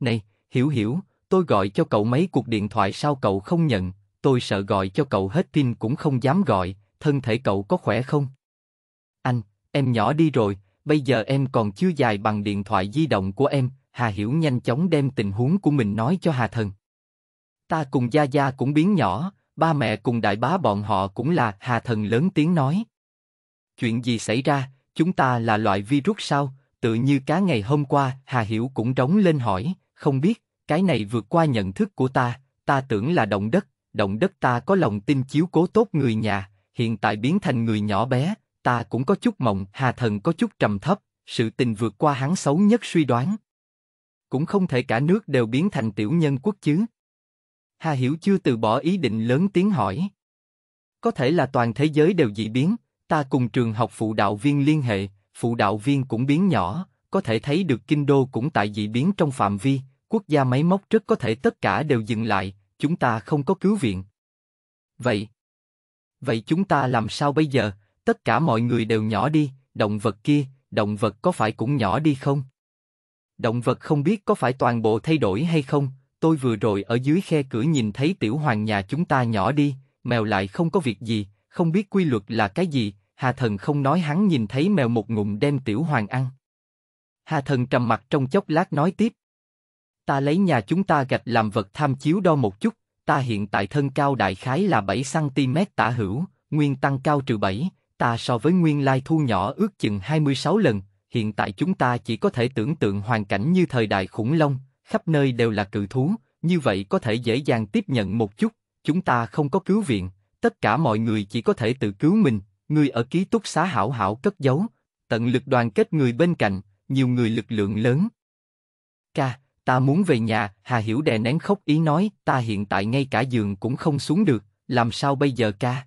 Này, Hiểu Hiểu, tôi gọi cho cậu mấy cuộc điện thoại sao cậu không nhận, tôi sợ gọi cho cậu hết pin cũng không dám gọi, thân thể cậu có khỏe không? Anh, em nhỏ đi rồi, bây giờ em còn chưa dài bằng điện thoại di động của em, Hà Hiểu nhanh chóng đem tình huống của mình nói cho Hà Thần. Ta cùng Gia Gia cũng biến nhỏ, ba mẹ cùng đại bá bọn họ cũng là Hà Thần lớn tiếng nói chuyện gì xảy ra, chúng ta là loại virus sao, tự như cá ngày hôm qua, Hà Hiểu cũng trống lên hỏi, không biết, cái này vượt qua nhận thức của ta, ta tưởng là động đất, động đất ta có lòng tin chiếu cố tốt người nhà, hiện tại biến thành người nhỏ bé, ta cũng có chút mộng, Hà Thần có chút trầm thấp, sự tình vượt qua hắn xấu nhất suy đoán. Cũng không thể cả nước đều biến thành tiểu nhân quốc chứ. Hà Hiểu chưa từ bỏ ý định lớn tiếng hỏi. Có thể là toàn thế giới đều dị biến, Ta cùng trường học phụ đạo viên liên hệ, phụ đạo viên cũng biến nhỏ, có thể thấy được kinh đô cũng tại dị biến trong phạm vi, quốc gia máy móc rất có thể tất cả đều dừng lại, chúng ta không có cứu viện. Vậy, vậy chúng ta làm sao bây giờ? Tất cả mọi người đều nhỏ đi, động vật kia, động vật có phải cũng nhỏ đi không? Động vật không biết có phải toàn bộ thay đổi hay không? Tôi vừa rồi ở dưới khe cửa nhìn thấy tiểu hoàng nhà chúng ta nhỏ đi, mèo lại không có việc gì, không biết quy luật là cái gì, Hà Thần không nói hắn nhìn thấy mèo một ngụm đem Tiểu Hoàng ăn. Hà Thần trầm mặt trong chốc lát nói tiếp. Ta lấy nhà chúng ta gạch làm vật tham chiếu đo một chút, ta hiện tại thân cao đại khái là 7cm tả hữu, nguyên tăng cao trừ 7, ta so với nguyên lai thu nhỏ ước chừng 26 lần, hiện tại chúng ta chỉ có thể tưởng tượng hoàn cảnh như thời đại khủng long, khắp nơi đều là cự thú, như vậy có thể dễ dàng tiếp nhận một chút, chúng ta không có cứu viện, tất cả mọi người chỉ có thể tự cứu mình, người ở ký túc xá hảo hảo cất giấu, tận lực đoàn kết người bên cạnh, nhiều người lực lượng lớn. Ca, ta muốn về nhà, Hà Hiểu đè nén khóc ý nói, ta hiện tại ngay cả giường cũng không xuống được, làm sao bây giờ ca?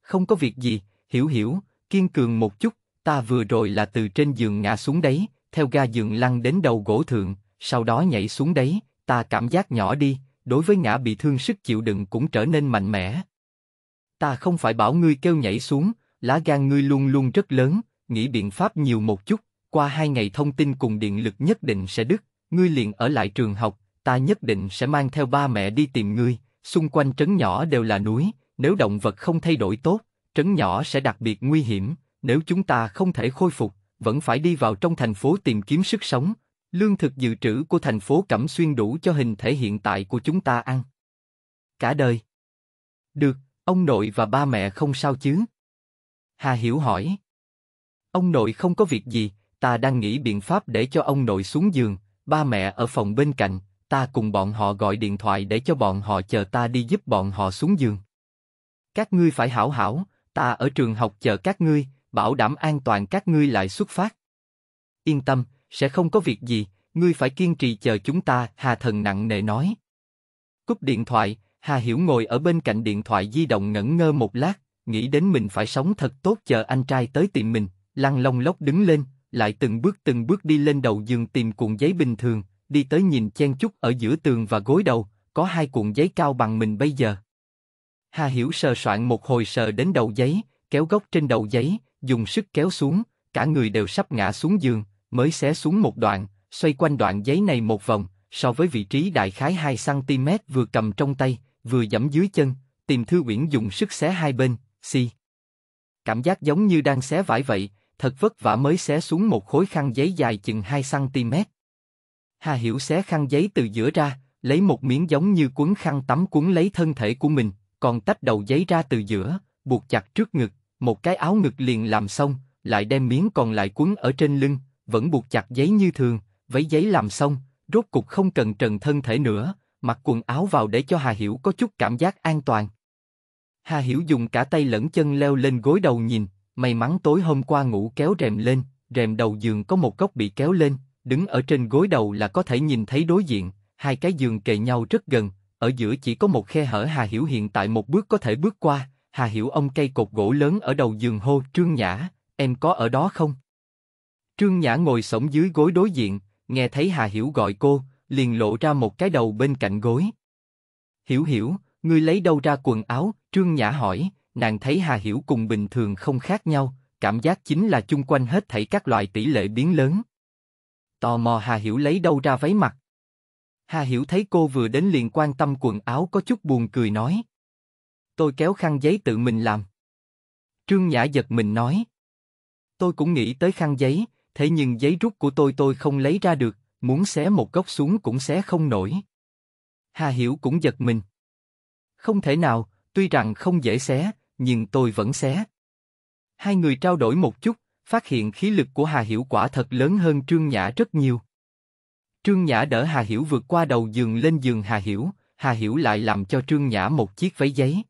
Không có việc gì, Hiểu Hiểu, kiên cường một chút, ta vừa rồi là từ trên giường ngã xuống đấy, theo ga giường lăn đến đầu gỗ thượng, sau đó nhảy xuống đấy, ta cảm giác nhỏ đi, đối với ngã bị thương sức chịu đựng cũng trở nên mạnh mẽ. Ta không phải bảo ngươi kêu nhảy xuống, lá gan ngươi luôn luôn rất lớn, nghĩ biện pháp nhiều một chút, qua hai ngày thông tin cùng điện lực nhất định sẽ đứt, ngươi liền ở lại trường học, ta nhất định sẽ mang theo ba mẹ đi tìm ngươi, xung quanh trấn nhỏ đều là núi, nếu động vật không thay đổi tốt, trấn nhỏ sẽ đặc biệt nguy hiểm, nếu chúng ta không thể khôi phục, vẫn phải đi vào trong thành phố tìm kiếm sức sống, lương thực dự trữ của thành phố Cẩm Xuyên đủ cho hình thể hiện tại của chúng ta ăn. Cả đời. Được, Ông nội và ba mẹ không sao chứ? Hà Hiểu hỏi. Ông nội không có việc gì, ta đang nghĩ biện pháp để cho ông nội xuống giường, ba mẹ ở phòng bên cạnh, ta cùng bọn họ gọi điện thoại để cho bọn họ chờ ta đi giúp bọn họ xuống giường. Các ngươi phải hảo hảo, ta ở trường học chờ các ngươi, bảo đảm an toàn các ngươi lại xuất phát. Yên tâm, sẽ không có việc gì, ngươi phải kiên trì chờ chúng ta, Hà Thần nặng nề nói. Cúp điện thoại, Hà Hiểu ngồi ở bên cạnh điện thoại di động ngẩn ngơ một lát, nghĩ đến mình phải sống thật tốt chờ anh trai tới tìm mình, lăn lông lóc đứng lên, lại từng bước từng bước đi lên đầu giường tìm cuộn giấy bình thường, đi tới nhìn chen chúc ở giữa tường và gối đầu, có hai cuộn giấy cao bằng mình bây giờ. Hà Hiểu sờ soạn một hồi sờ đến đầu giấy, kéo góc trên đầu giấy, dùng sức kéo xuống, cả người đều sắp ngã xuống giường, mới xé xuống một đoạn, xoay quanh đoạn giấy này một vòng, so với vị trí đại khái 2 cm vừa cầm trong tay, vừa dẫm dưới chân, tìm thư quyển dùng sức xé hai bên, xì. Si. Cảm giác giống như đang xé vải vậy, thật vất vả mới xé xuống một khối khăn giấy dài chừng 2cm. Hà Hiểu xé khăn giấy từ giữa ra, lấy một miếng giống như cuốn khăn tắm cuốn lấy thân thể của mình, còn tách đầu giấy ra từ giữa, buộc chặt trước ngực, một cái áo ngực liền làm xong, lại đem miếng còn lại cuốn ở trên lưng, vẫn buộc chặt giấy như thường, vấy giấy làm xong, rốt cục không cần trần thân thể nữa, mặc quần áo vào để cho Hà Hiểu có chút cảm giác an toàn. Hà Hiểu dùng cả tay lẫn chân leo lên gối đầu nhìn, may mắn tối hôm qua ngủ kéo rèm lên, rèm đầu giường có một góc bị kéo lên, đứng ở trên gối đầu là có thể nhìn thấy đối diện, hai cái giường kề nhau rất gần, ở giữa chỉ có một khe hở Hà Hiểu hiện tại một bước có thể bước qua, Hà Hiểu ông cây cột gỗ lớn ở đầu giường hô Trương Nhã, em có ở đó không? Trương Nhã ngồi sổng dưới gối đối diện, nghe thấy Hà Hiểu gọi cô, liền lộ ra một cái đầu bên cạnh gối. Hiểu hiểu, ngươi lấy đâu ra quần áo, Trương Nhã hỏi, nàng thấy Hà Hiểu cùng bình thường không khác nhau, cảm giác chính là chung quanh hết thảy các loại tỷ lệ biến lớn. Tò mò Hà Hiểu lấy đâu ra váy mặt Hà Hiểu thấy cô vừa đến liền quan tâm quần áo có chút buồn cười nói. Tôi kéo khăn giấy tự mình làm. Trương Nhã giật mình nói. Tôi cũng nghĩ tới khăn giấy, thế nhưng giấy rút của tôi tôi không lấy ra được, muốn xé một góc xuống cũng xé không nổi. Hà Hiểu cũng giật mình. Không thể nào, tuy rằng không dễ xé, nhưng tôi vẫn xé. Hai người trao đổi một chút, phát hiện khí lực của Hà Hiểu quả thật lớn hơn Trương Nhã rất nhiều. Trương Nhã đỡ Hà Hiểu vượt qua đầu giường lên giường Hà Hiểu, Hà Hiểu lại làm cho Trương Nhã một chiếc váy giấy.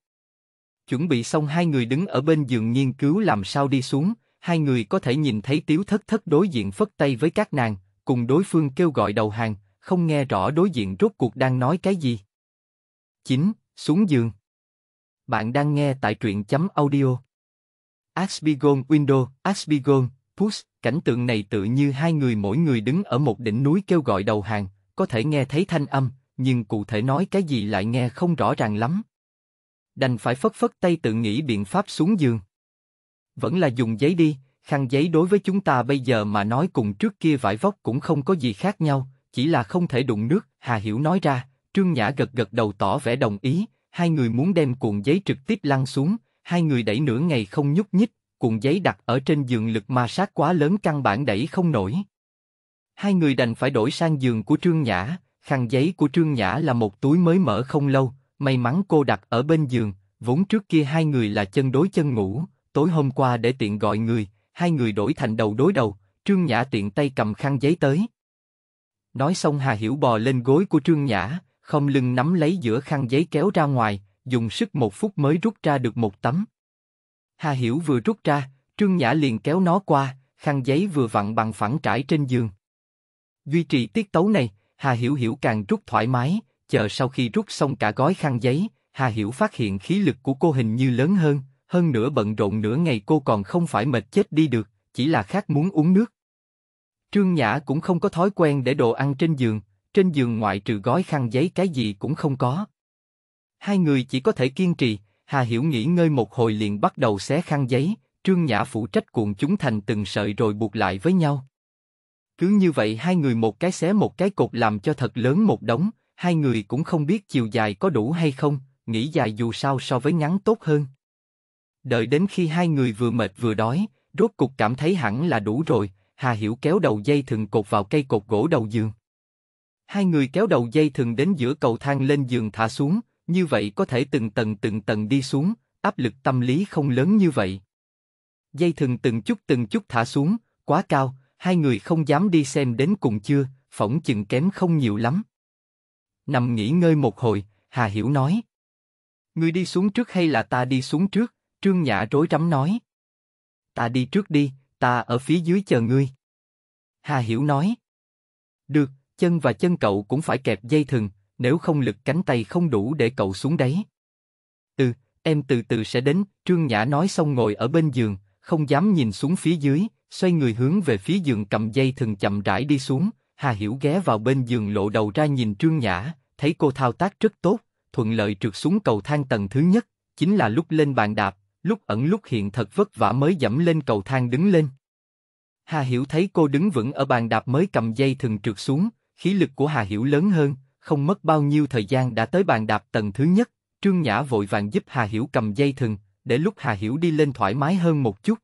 Chuẩn bị xong hai người đứng ở bên giường nghiên cứu làm sao đi xuống, hai người có thể nhìn thấy Tiếu Thất Thất đối diện phất tay với các nàng, cùng đối phương kêu gọi đầu hàng, không nghe rõ đối diện rốt cuộc đang nói cái gì. 9. Xuống giường Bạn đang nghe tại truyện chấm audio. Asbigon Window, Asbigon, Push, cảnh tượng này tự như hai người mỗi người đứng ở một đỉnh núi kêu gọi đầu hàng, có thể nghe thấy thanh âm, nhưng cụ thể nói cái gì lại nghe không rõ ràng lắm. Đành phải phất phất tay tự nghĩ biện pháp xuống giường. Vẫn là dùng giấy đi, khăn giấy đối với chúng ta bây giờ mà nói cùng trước kia vải vóc cũng không có gì khác nhau, chỉ là không thể đụng nước, Hà Hiểu nói ra, Trương Nhã gật gật đầu tỏ vẻ đồng ý, hai người muốn đem cuộn giấy trực tiếp lăn xuống, hai người đẩy nửa ngày không nhúc nhích, cuộn giấy đặt ở trên giường lực ma sát quá lớn căn bản đẩy không nổi. Hai người đành phải đổi sang giường của Trương Nhã, khăn giấy của Trương Nhã là một túi mới mở không lâu, may mắn cô đặt ở bên giường, vốn trước kia hai người là chân đối chân ngủ, tối hôm qua để tiện gọi người, hai người đổi thành đầu đối đầu, Trương Nhã tiện tay cầm khăn giấy tới. Nói xong Hà Hiểu bò lên gối của Trương Nhã, không lưng nắm lấy giữa khăn giấy kéo ra ngoài, dùng sức một phút mới rút ra được một tấm. Hà Hiểu vừa rút ra, Trương Nhã liền kéo nó qua, khăn giấy vừa vặn bằng phẳng trải trên giường. Duy trì tiết tấu này, Hà Hiểu Hiểu càng rút thoải mái, chờ sau khi rút xong cả gói khăn giấy, Hà Hiểu phát hiện khí lực của cô hình như lớn hơn, hơn nữa bận rộn nửa ngày cô còn không phải mệt chết đi được, chỉ là khát muốn uống nước. Trương Nhã cũng không có thói quen để đồ ăn trên giường, trên giường ngoại trừ gói khăn giấy cái gì cũng không có. Hai người chỉ có thể kiên trì, Hà Hiểu nghỉ ngơi một hồi liền bắt đầu xé khăn giấy, Trương Nhã phụ trách cuộn chúng thành từng sợi rồi buộc lại với nhau. Cứ như vậy hai người một cái xé một cái cột làm cho thật lớn một đống, hai người cũng không biết chiều dài có đủ hay không, nghĩ dài dù sao so với ngắn tốt hơn. Đợi đến khi hai người vừa mệt vừa đói, rốt cục cảm thấy hẳn là đủ rồi, Hà Hiểu kéo đầu dây thừng cột vào cây cột gỗ đầu giường. Hai người kéo đầu dây thừng đến giữa cầu thang lên giường thả xuống, như vậy có thể từng tầng từng tầng đi xuống, áp lực tâm lý không lớn như vậy. Dây thừng từng chút từng chút thả xuống, quá cao, hai người không dám đi xem đến cùng chưa, phỏng chừng kém không nhiều lắm. Nằm nghỉ ngơi một hồi, Hà Hiểu nói. người đi xuống trước hay là ta đi xuống trước? Trương Nhã rối rắm nói. Ta đi trước đi, ta ở phía dưới chờ ngươi. Hà Hiểu nói. Được, chân và chân cậu cũng phải kẹp dây thừng, nếu không lực cánh tay không đủ để cậu xuống đấy. Ừ, em từ từ sẽ đến, Trương Nhã nói xong ngồi ở bên giường, không dám nhìn xuống phía dưới, xoay người hướng về phía giường cầm dây thừng chậm rãi đi xuống, Hà Hiểu ghé vào bên giường lộ đầu ra nhìn Trương Nhã, thấy cô thao tác rất tốt, thuận lợi trượt xuống cầu thang tầng thứ nhất, chính là lúc lên bàn đạp, lúc ẩn lúc hiện thật vất vả mới dẫm lên cầu thang đứng lên. Hà Hiểu thấy cô đứng vững ở bàn đạp mới cầm dây thừng trượt xuống, khí lực của Hà Hiểu lớn hơn, không mất bao nhiêu thời gian đã tới bàn đạp tầng thứ nhất, Trương Nhã vội vàng giúp Hà Hiểu cầm dây thừng, để lúc Hà Hiểu đi lên thoải mái hơn một chút.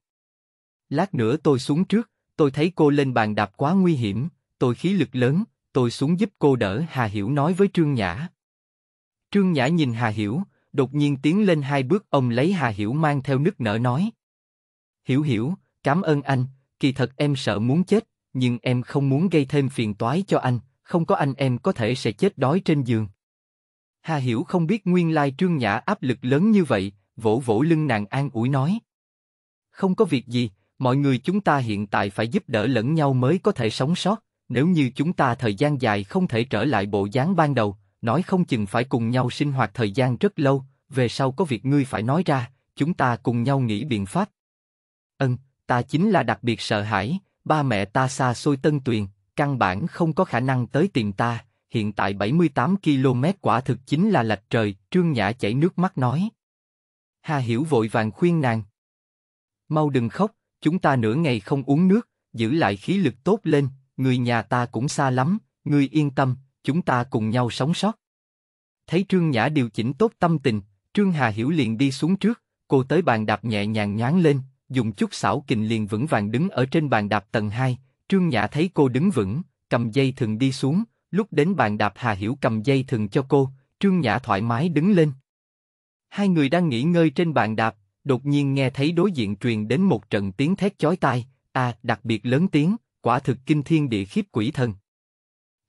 Lát nữa tôi xuống trước, tôi thấy cô lên bàn đạp quá nguy hiểm, tôi khí lực lớn, tôi xuống giúp cô đỡ Hà Hiểu nói với Trương Nhã. Trương Nhã nhìn Hà Hiểu, đột nhiên tiến lên hai bước ông lấy Hà Hiểu mang theo nức nở nói. Hiểu hiểu, cảm ơn anh, kỳ thật em sợ muốn chết, nhưng em không muốn gây thêm phiền toái cho anh, không có anh em có thể sẽ chết đói trên giường. Hà Hiểu không biết nguyên lai trương nhã áp lực lớn như vậy, vỗ vỗ lưng nàng an ủi nói. Không có việc gì, mọi người chúng ta hiện tại phải giúp đỡ lẫn nhau mới có thể sống sót, nếu như chúng ta thời gian dài không thể trở lại bộ dáng ban đầu, nói không chừng phải cùng nhau sinh hoạt thời gian rất lâu, về sau có việc ngươi phải nói ra, chúng ta cùng nhau nghĩ biện pháp. Ân, ta chính là đặc biệt sợ hãi, ba mẹ ta xa xôi tân tuyền, căn bản không có khả năng tới tìm ta, hiện tại 78 km quả thực chính là lạch trời, Trương Nhã chảy nước mắt nói. Hà Hiểu vội vàng khuyên nàng. Mau đừng khóc, chúng ta nửa ngày không uống nước, giữ lại khí lực tốt lên, người nhà ta cũng xa lắm, ngươi yên tâm, chúng ta cùng nhau sống sót. Thấy Trương Nhã điều chỉnh tốt tâm tình, Trương Hà Hiểu liền đi xuống trước, cô tới bàn đạp nhẹ nhàng nhán lên, dùng chút xảo kình liền vững vàng đứng ở trên bàn đạp tầng 2, Trương Nhã thấy cô đứng vững, cầm dây thừng đi xuống, lúc đến bàn đạp Hà Hiểu cầm dây thừng cho cô, Trương Nhã thoải mái đứng lên. Hai người đang nghỉ ngơi trên bàn đạp, đột nhiên nghe thấy đối diện truyền đến một trận tiếng thét chói tai, à, đặc biệt lớn tiếng, quả thực kinh thiên địa khiếp quỷ thần.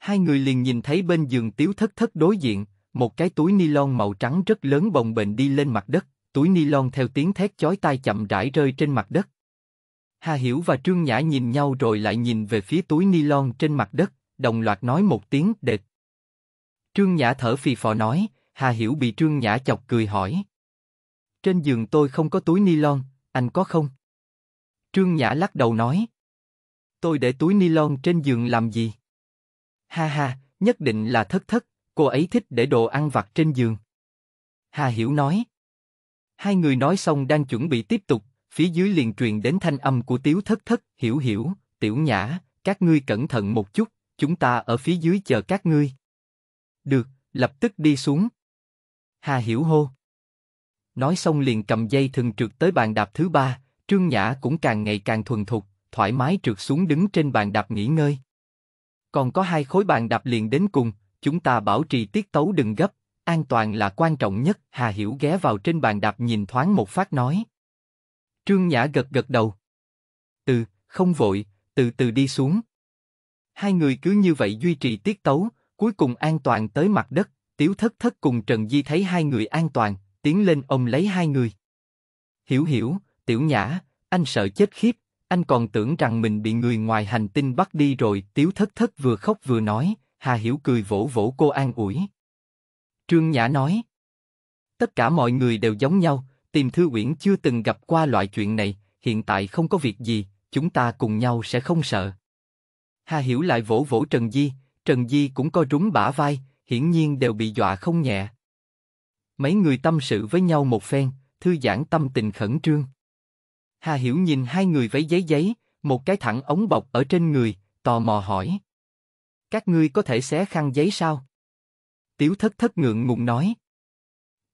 Hai người liền nhìn thấy bên giường tiếu thất thất đối diện, một cái túi ni lông màu trắng rất lớn bồng bềnh đi lên mặt đất, túi ni lông theo tiếng thét chói tai chậm rãi rơi trên mặt đất. Hà Hiểu và Trương Nhã nhìn nhau rồi lại nhìn về phía túi ni lông trên mặt đất, đồng loạt nói một tiếng đệt. Trương Nhã thở phì phò nói, Hà Hiểu bị Trương Nhã chọc cười hỏi. Trên giường tôi không có túi ni lông, anh có không? Trương Nhã lắc đầu nói. Tôi để túi ni lông trên giường làm gì? Ha ha, nhất định là thất thất, cô ấy thích để đồ ăn vặt trên giường. Hà Hiểu nói. Hai người nói xong đang chuẩn bị tiếp tục, phía dưới liền truyền đến thanh âm của Tiếu Thất Thất, Hiểu Hiểu, Tiểu Nhã, các ngươi cẩn thận một chút, chúng ta ở phía dưới chờ các ngươi. Được, lập tức đi xuống. Hà Hiểu hô. Nói xong liền cầm dây thừng trượt tới bàn đạp thứ ba, Trương Nhã cũng càng ngày càng thuần thục, thoải mái trượt xuống đứng trên bàn đạp nghỉ ngơi. Còn có hai khối bàn đạp liền đến cùng, chúng ta bảo trì tiết tấu đừng gấp, an toàn là quan trọng nhất. Hà Hiểu ghé vào trên bàn đạp nhìn thoáng một phát nói. Trương Nhã gật gật đầu. từ không vội, từ từ đi xuống. Hai người cứ như vậy duy trì tiết tấu, cuối cùng an toàn tới mặt đất. Tiếu Thất Thất cùng Trần Di thấy hai người an toàn, tiến lên ôm lấy hai người. Hiểu hiểu, Tiểu Nhã, anh sợ chết khiếp, anh còn tưởng rằng mình bị người ngoài hành tinh bắt đi rồi. Tiếu thất thất vừa khóc vừa nói, Hà Hiểu cười vỗ vỗ cô an ủi. Trương Nhã nói, tất cả mọi người đều giống nhau, tìm thư uyển chưa từng gặp qua loại chuyện này, hiện tại không có việc gì, chúng ta cùng nhau sẽ không sợ. Hà Hiểu lại vỗ vỗ Trần Di, Trần Di cũng co rúng bả vai, hiển nhiên đều bị dọa không nhẹ. Mấy người tâm sự với nhau một phen, thư giãn tâm tình khẩn trương. Hà Hiểu nhìn hai người váy giấy giấy, một cái thẳng ống bọc ở trên người, tò mò hỏi. Các ngươi có thể xé khăn giấy sao? Tiếu thất thất ngượng ngùng nói.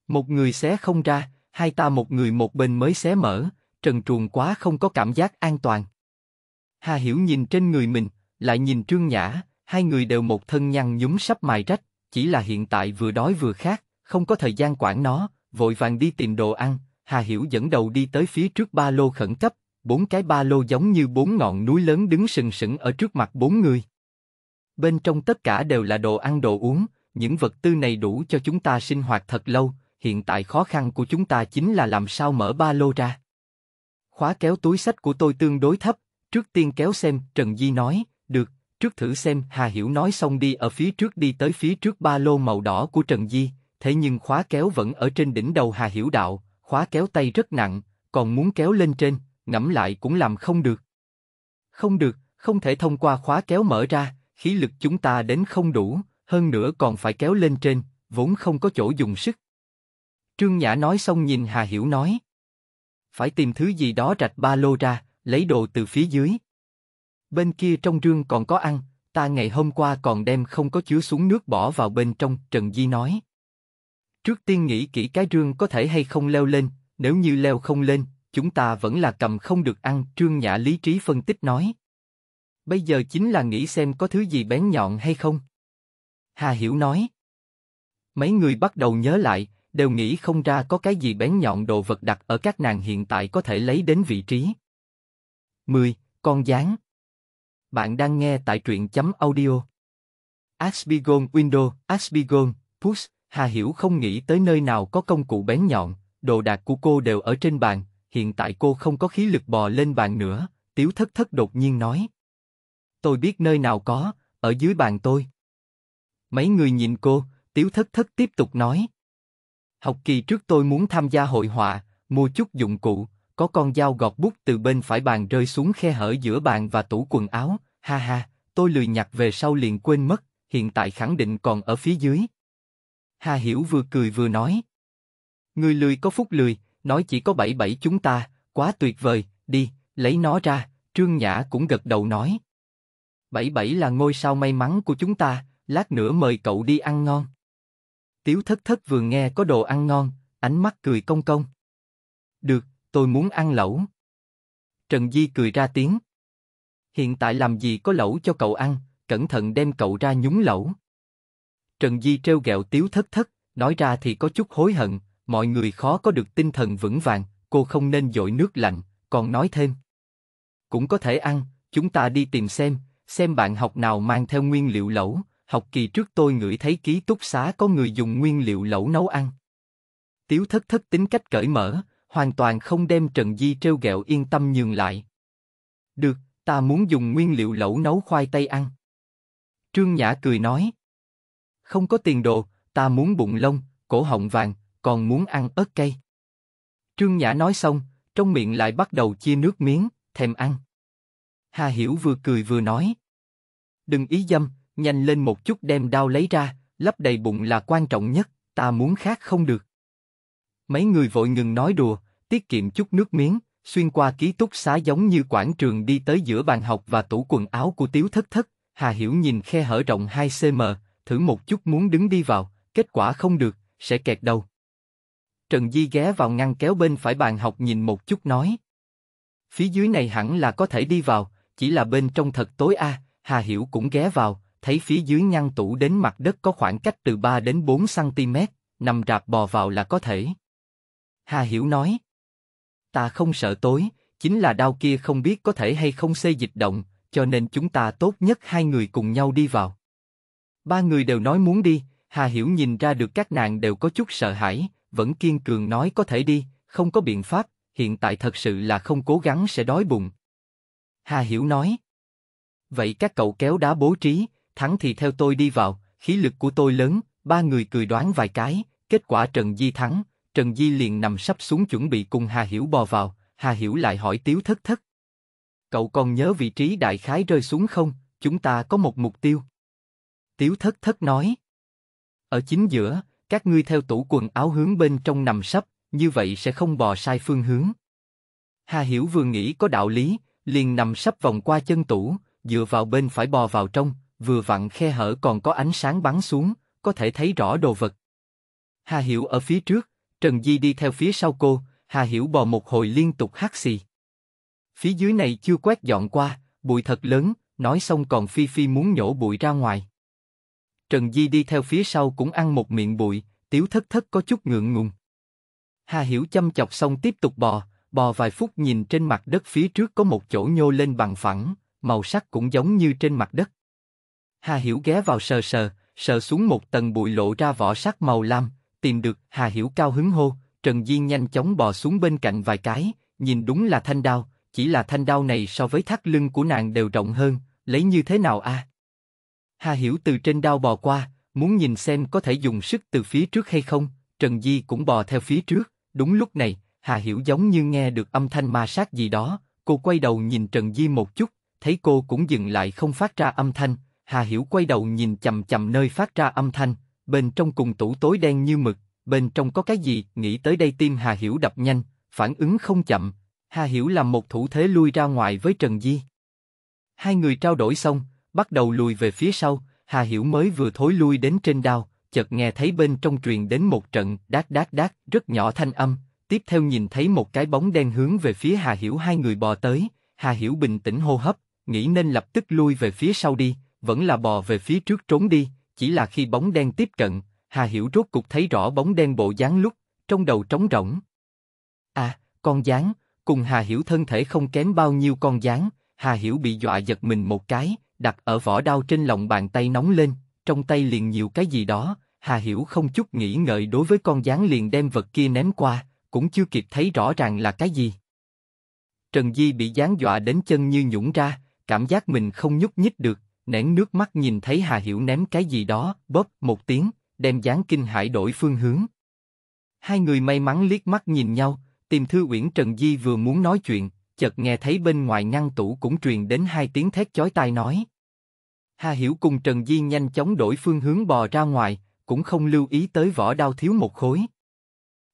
Một người xé không ra, hai ta một người một bên mới xé mở, trần truồng quá không có cảm giác an toàn. Hà Hiểu nhìn trên người mình, lại nhìn Trương Nhã, hai người đều một thân nhăn nhúm sắp mài rách, chỉ là hiện tại vừa đói vừa khát, không có thời gian quản nó, vội vàng đi tìm đồ ăn, Hà Hiểu dẫn đầu đi tới phía trước ba lô khẩn cấp, bốn cái ba lô giống như bốn ngọn núi lớn đứng sừng sững ở trước mặt bốn người. Bên trong tất cả đều là đồ ăn đồ uống, những vật tư này đủ cho chúng ta sinh hoạt thật lâu, hiện tại khó khăn của chúng ta chính là làm sao mở ba lô ra. Khóa kéo túi sách của tôi tương đối thấp, trước tiên kéo xem, Trần Di nói, được, trước thử xem, Hà Hiểu nói xong đi ở phía trước đi tới phía trước ba lô màu đỏ của Trần Di, thế nhưng khóa kéo vẫn ở trên đỉnh đầu Hà Hiểu đạo, khóa kéo tay rất nặng, còn muốn kéo lên trên, ngẫm lại cũng làm không được. Không được, không thể thông qua khóa kéo mở ra, khí lực chúng ta đến không đủ, hơn nữa còn phải kéo lên trên, vốn không có chỗ dùng sức. Trương Nhã nói xong nhìn Hà Hiểu nói. Phải tìm thứ gì đó rạch ba lô ra, lấy đồ từ phía dưới. Bên kia trong rương còn có ăn, ta ngày hôm qua còn đem không có chứa xuống nước bỏ vào bên trong, Trần Di nói. Trước tiên nghĩ kỹ cái rương có thể hay không leo lên, nếu như leo không lên, chúng ta vẫn là cầm không được ăn, Trương Nhã lý trí phân tích nói. Bây giờ chính là nghĩ xem có thứ gì bén nhọn hay không. Hà Hiểu nói. Mấy người bắt đầu nhớ lại, đều nghĩ không ra có cái gì bén nhọn đồ vật đặt ở các nàng hiện tại có thể lấy đến vị trí. 10. Con gián Bạn đang nghe tại truyện chấm audio. Aspigon Window, Aspigon, Push Hà Hiểu không nghĩ tới nơi nào có công cụ bén nhọn, đồ đạc của cô đều ở trên bàn, hiện tại cô không có khí lực bò lên bàn nữa, Tiếu Thất Thất đột nhiên nói. Tôi biết nơi nào có, ở dưới bàn tôi. Mấy người nhìn cô, Tiếu Thất Thất tiếp tục nói. Học kỳ trước tôi muốn tham gia hội họa, mua chút dụng cụ, có con dao gọt bút từ bên phải bàn rơi xuống khe hở giữa bàn và tủ quần áo, ha ha, tôi lười nhặt về sau liền quên mất, hiện tại khẳng định còn ở phía dưới. Hà Hiểu vừa cười vừa nói. Người lười có phúc lười, nói chỉ có bảy bảy chúng ta, quá tuyệt vời, đi, lấy nó ra, Trương Nhã cũng gật đầu nói. Bảy bảy là ngôi sao may mắn của chúng ta, lát nữa mời cậu đi ăn ngon. Tiếu thất thất vừa nghe có đồ ăn ngon, ánh mắt cười công công. Được, tôi muốn ăn lẩu. Trần Di cười ra tiếng. Hiện tại làm gì có lẩu cho cậu ăn, cẩn thận đem cậu ra nhúng lẩu. Trần Di treo gẹo tiếu thất thất, nói ra thì có chút hối hận, mọi người khó có được tinh thần vững vàng, cô không nên dội nước lạnh, còn nói thêm. Cũng có thể ăn, chúng ta đi tìm xem, xem bạn học nào mang theo nguyên liệu lẩu, học kỳ trước tôi ngửi thấy ký túc xá có người dùng nguyên liệu lẩu nấu ăn. Tiếu thất thất tính cách cởi mở, hoàn toàn không đem Trần Di treo gẹo yên tâm nhường lại. Được, ta muốn dùng nguyên liệu lẩu nấu khoai tây ăn. Trương Nhã cười nói, không có tiền đồ, ta muốn bụng lông, cổ họng vàng, còn muốn ăn ớt cây. Trương Nhã nói xong, trong miệng lại bắt đầu chia nước miếng, thèm ăn. Hà Hiểu vừa cười vừa nói. Đừng ý dâm, nhanh lên một chút đem đao lấy ra, lấp đầy bụng là quan trọng nhất, ta muốn khác không được. Mấy người vội ngừng nói đùa, tiết kiệm chút nước miếng, xuyên qua ký túc xá giống như quảng trường đi tới giữa bàn học và tủ quần áo của Tiếu Thất Thất. Hà Hiểu nhìn khe hở rộng 2 cm, thử một chút muốn đứng đi vào, kết quả không được, sẽ kẹt đầu. Trần Di ghé vào ngăn kéo bên phải bàn học nhìn một chút nói. Phía dưới này hẳn là có thể đi vào, chỉ là bên trong thật tối a. À, Hà Hiểu cũng ghé vào, thấy phía dưới ngăn tủ đến mặt đất có khoảng cách từ 3 đến 4 cm, nằm rạp bò vào là có thể. Hà Hiểu nói. Ta không sợ tối, chính là đau kia không biết có thể hay không xây dịch động, cho nên chúng ta tốt nhất hai người cùng nhau đi vào. Ba người đều nói muốn đi, Hà Hiểu nhìn ra được các nàng đều có chút sợ hãi, vẫn kiên cường nói có thể đi, không có biện pháp, hiện tại thật sự là không cố gắng sẽ đói bụng. Hà Hiểu nói. Vậy các cậu kéo đá bố trí, thắng thì theo tôi đi vào, khí lực của tôi lớn, ba người cười đoán vài cái, kết quả Trần Di thắng, Trần Di liền nằm sắp xuống chuẩn bị cùng Hà Hiểu bò vào, Hà Hiểu lại hỏi Tiếu Thất Thất. Cậu còn nhớ vị trí đại khái rơi xuống không, chúng ta có một mục tiêu. Tiếu thất thất nói. Ở chính giữa, các ngươi theo tủ quần áo hướng bên trong nằm sấp, như vậy sẽ không bò sai phương hướng. Hà Hiểu vừa nghĩ có đạo lý, liền nằm sấp vòng qua chân tủ, dựa vào bên phải bò vào trong, vừa vặn khe hở còn có ánh sáng bắn xuống, có thể thấy rõ đồ vật. Hà Hiểu ở phía trước, Trần Di đi theo phía sau cô, Hà Hiểu bò một hồi liên tục hát xì. Phía dưới này chưa quét dọn qua, bụi thật lớn, nói xong còn Phi Phi muốn nhổ bụi ra ngoài. Trần Di đi theo phía sau cũng ăn một miệng bụi, tiếu thất thất có chút ngượng ngùng. Hà Hiểu chăm chọc xong tiếp tục bò, bò vài phút nhìn trên mặt đất phía trước có một chỗ nhô lên bằng phẳng, màu sắc cũng giống như trên mặt đất. Hà Hiểu ghé vào sờ sờ, sờ xuống một tầng bụi lộ ra vỏ sắc màu lam, tìm được, Hà Hiểu cao hứng hô, Trần Di nhanh chóng bò xuống bên cạnh vài cái, nhìn đúng là thanh đao, chỉ là thanh đao này so với thắt lưng của nàng đều rộng hơn, lấy như thế nào a? À? Hà Hiểu từ trên đao bò qua, muốn nhìn xem có thể dùng sức từ phía trước hay không, Trần Di cũng bò theo phía trước, đúng lúc này, Hà Hiểu giống như nghe được âm thanh ma sát gì đó, cô quay đầu nhìn Trần Di một chút, thấy cô cũng dừng lại không phát ra âm thanh, Hà Hiểu quay đầu nhìn chầm chầm nơi phát ra âm thanh, bên trong cùng tủ tối đen như mực, bên trong có cái gì, nghĩ tới đây tim Hà Hiểu đập nhanh, phản ứng không chậm, Hà Hiểu làm một thủ thế lui ra ngoài với Trần Di. Hai người trao đổi xong, bắt đầu lùi về phía sau, Hà Hiểu mới vừa thối lui đến trên đao, chợt nghe thấy bên trong truyền đến một trận đát đát đát rất nhỏ thanh âm, tiếp theo nhìn thấy một cái bóng đen hướng về phía Hà Hiểu hai người bò tới, Hà Hiểu bình tĩnh hô hấp, nghĩ nên lập tức lui về phía sau đi, vẫn là bò về phía trước trốn đi, chỉ là khi bóng đen tiếp cận, Hà Hiểu rốt cục thấy rõ bóng đen bộ dáng lúc, trong đầu trống rỗng. À, con dáng, cùng Hà Hiểu thân thể không kém bao nhiêu con dáng, Hà Hiểu bị dọa giật mình một cái, đặt ở vỏ đao trên lòng bàn tay nóng lên, trong tay liền nhiều cái gì đó, Hà Hiểu không chút nghĩ ngợi đối với con gián liền đem vật kia ném qua, cũng chưa kịp thấy rõ ràng là cái gì. Trần Di bị gián dọa đến chân như nhũng ra, cảm giác mình không nhúc nhích được, nén nước mắt nhìn thấy Hà Hiểu ném cái gì đó, bóp một tiếng, đem gián kinh hải đổi phương hướng. Hai người may mắn liếc mắt nhìn nhau, tìm Thư Uyển Trần Di vừa muốn nói chuyện, chợt nghe thấy bên ngoài ngăn tủ cũng truyền đến hai tiếng thét chói tai nói. Hà Hiểu cùng Trần Di nhanh chóng đổi phương hướng bò ra ngoài, cũng không lưu ý tới vỏ đao thiếu một khối.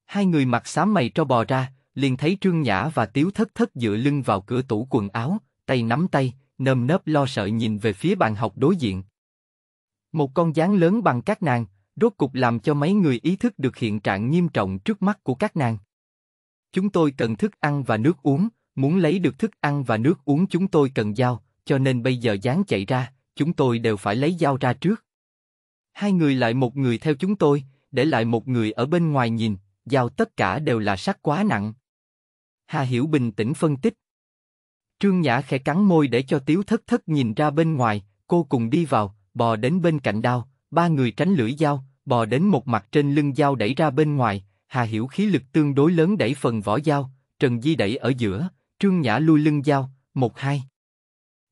Hai người mặc xám mày cho bò ra, liền thấy Trương Nhã và Tiếu Thất Thất dựa lưng vào cửa tủ quần áo, tay nắm tay, nơm nớp lo sợ nhìn về phía bàn học đối diện. Một con dáng lớn bằng các nàng, rốt cục làm cho mấy người ý thức được hiện trạng nghiêm trọng trước mắt của các nàng. Chúng tôi cần thức ăn và nước uống, Muốn lấy được thức ăn và nước uống chúng tôi cần dao, cho nên bây giờ dán chạy ra, chúng tôi đều phải lấy dao ra trước. Hai người lại một người theo chúng tôi, để lại một người ở bên ngoài nhìn, dao tất cả đều là sắt quá nặng. Hà Hiểu bình tĩnh phân tích. Trương Nhã khẽ cắn môi để cho Tiếu Thất Thất nhìn ra bên ngoài, cô cùng đi vào, bò đến bên cạnh đao, ba người tránh lưỡi dao, bò đến một mặt trên lưng dao đẩy ra bên ngoài, Hà Hiểu khí lực tương đối lớn đẩy phần vỏ dao, Trần Di đẩy ở giữa, Trương Nhã lui lưng dao, một hai.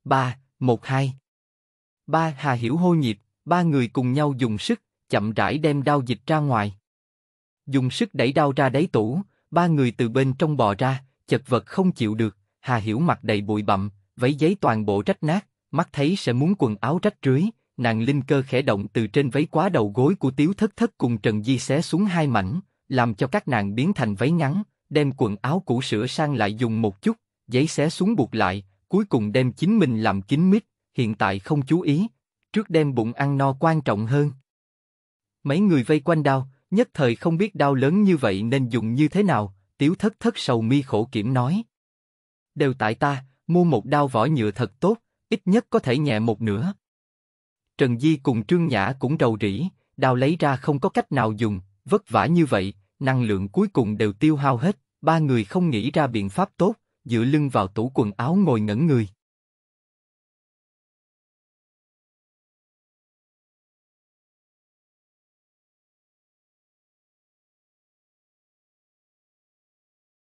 Ba, một hai. Ba Hà Hiểu hô nhịp, ba người cùng nhau dùng sức, chậm rãi đem đao dịch ra ngoài. Dùng sức đẩy đao ra đáy tủ, ba người từ bên trong bò ra, chật vật không chịu được, Hà Hiểu mặt đầy bụi bặm, váy giấy toàn bộ rách nát, mắt thấy sẽ muốn quần áo rách rưới, nàng linh cơ khẽ động từ trên váy quá đầu gối của Tiếu Thất Thất cùng Trần Di xé xuống hai mảnh, làm cho các nàng biến thành váy ngắn, đem quần áo cũ sửa sang lại dùng một chút, giấy xé xuống buộc lại, cuối cùng đem chính mình làm kín mít, hiện tại không chú ý, trước đem bụng ăn no quan trọng hơn. Mấy người vây quanh đau, nhất thời không biết đau lớn như vậy nên dùng như thế nào, tiếu thất thất sầu mi khổ kiểm nói. Đều tại ta, mua một đao vỏ nhựa thật tốt, ít nhất có thể nhẹ một nửa. Trần Di cùng Trương Nhã cũng rầu rĩ, đao lấy ra không có cách nào dùng, vất vả như vậy, năng lượng cuối cùng đều tiêu hao hết, ba người không nghĩ ra biện pháp tốt, dựa lưng vào tủ quần áo ngồi ngẩn người.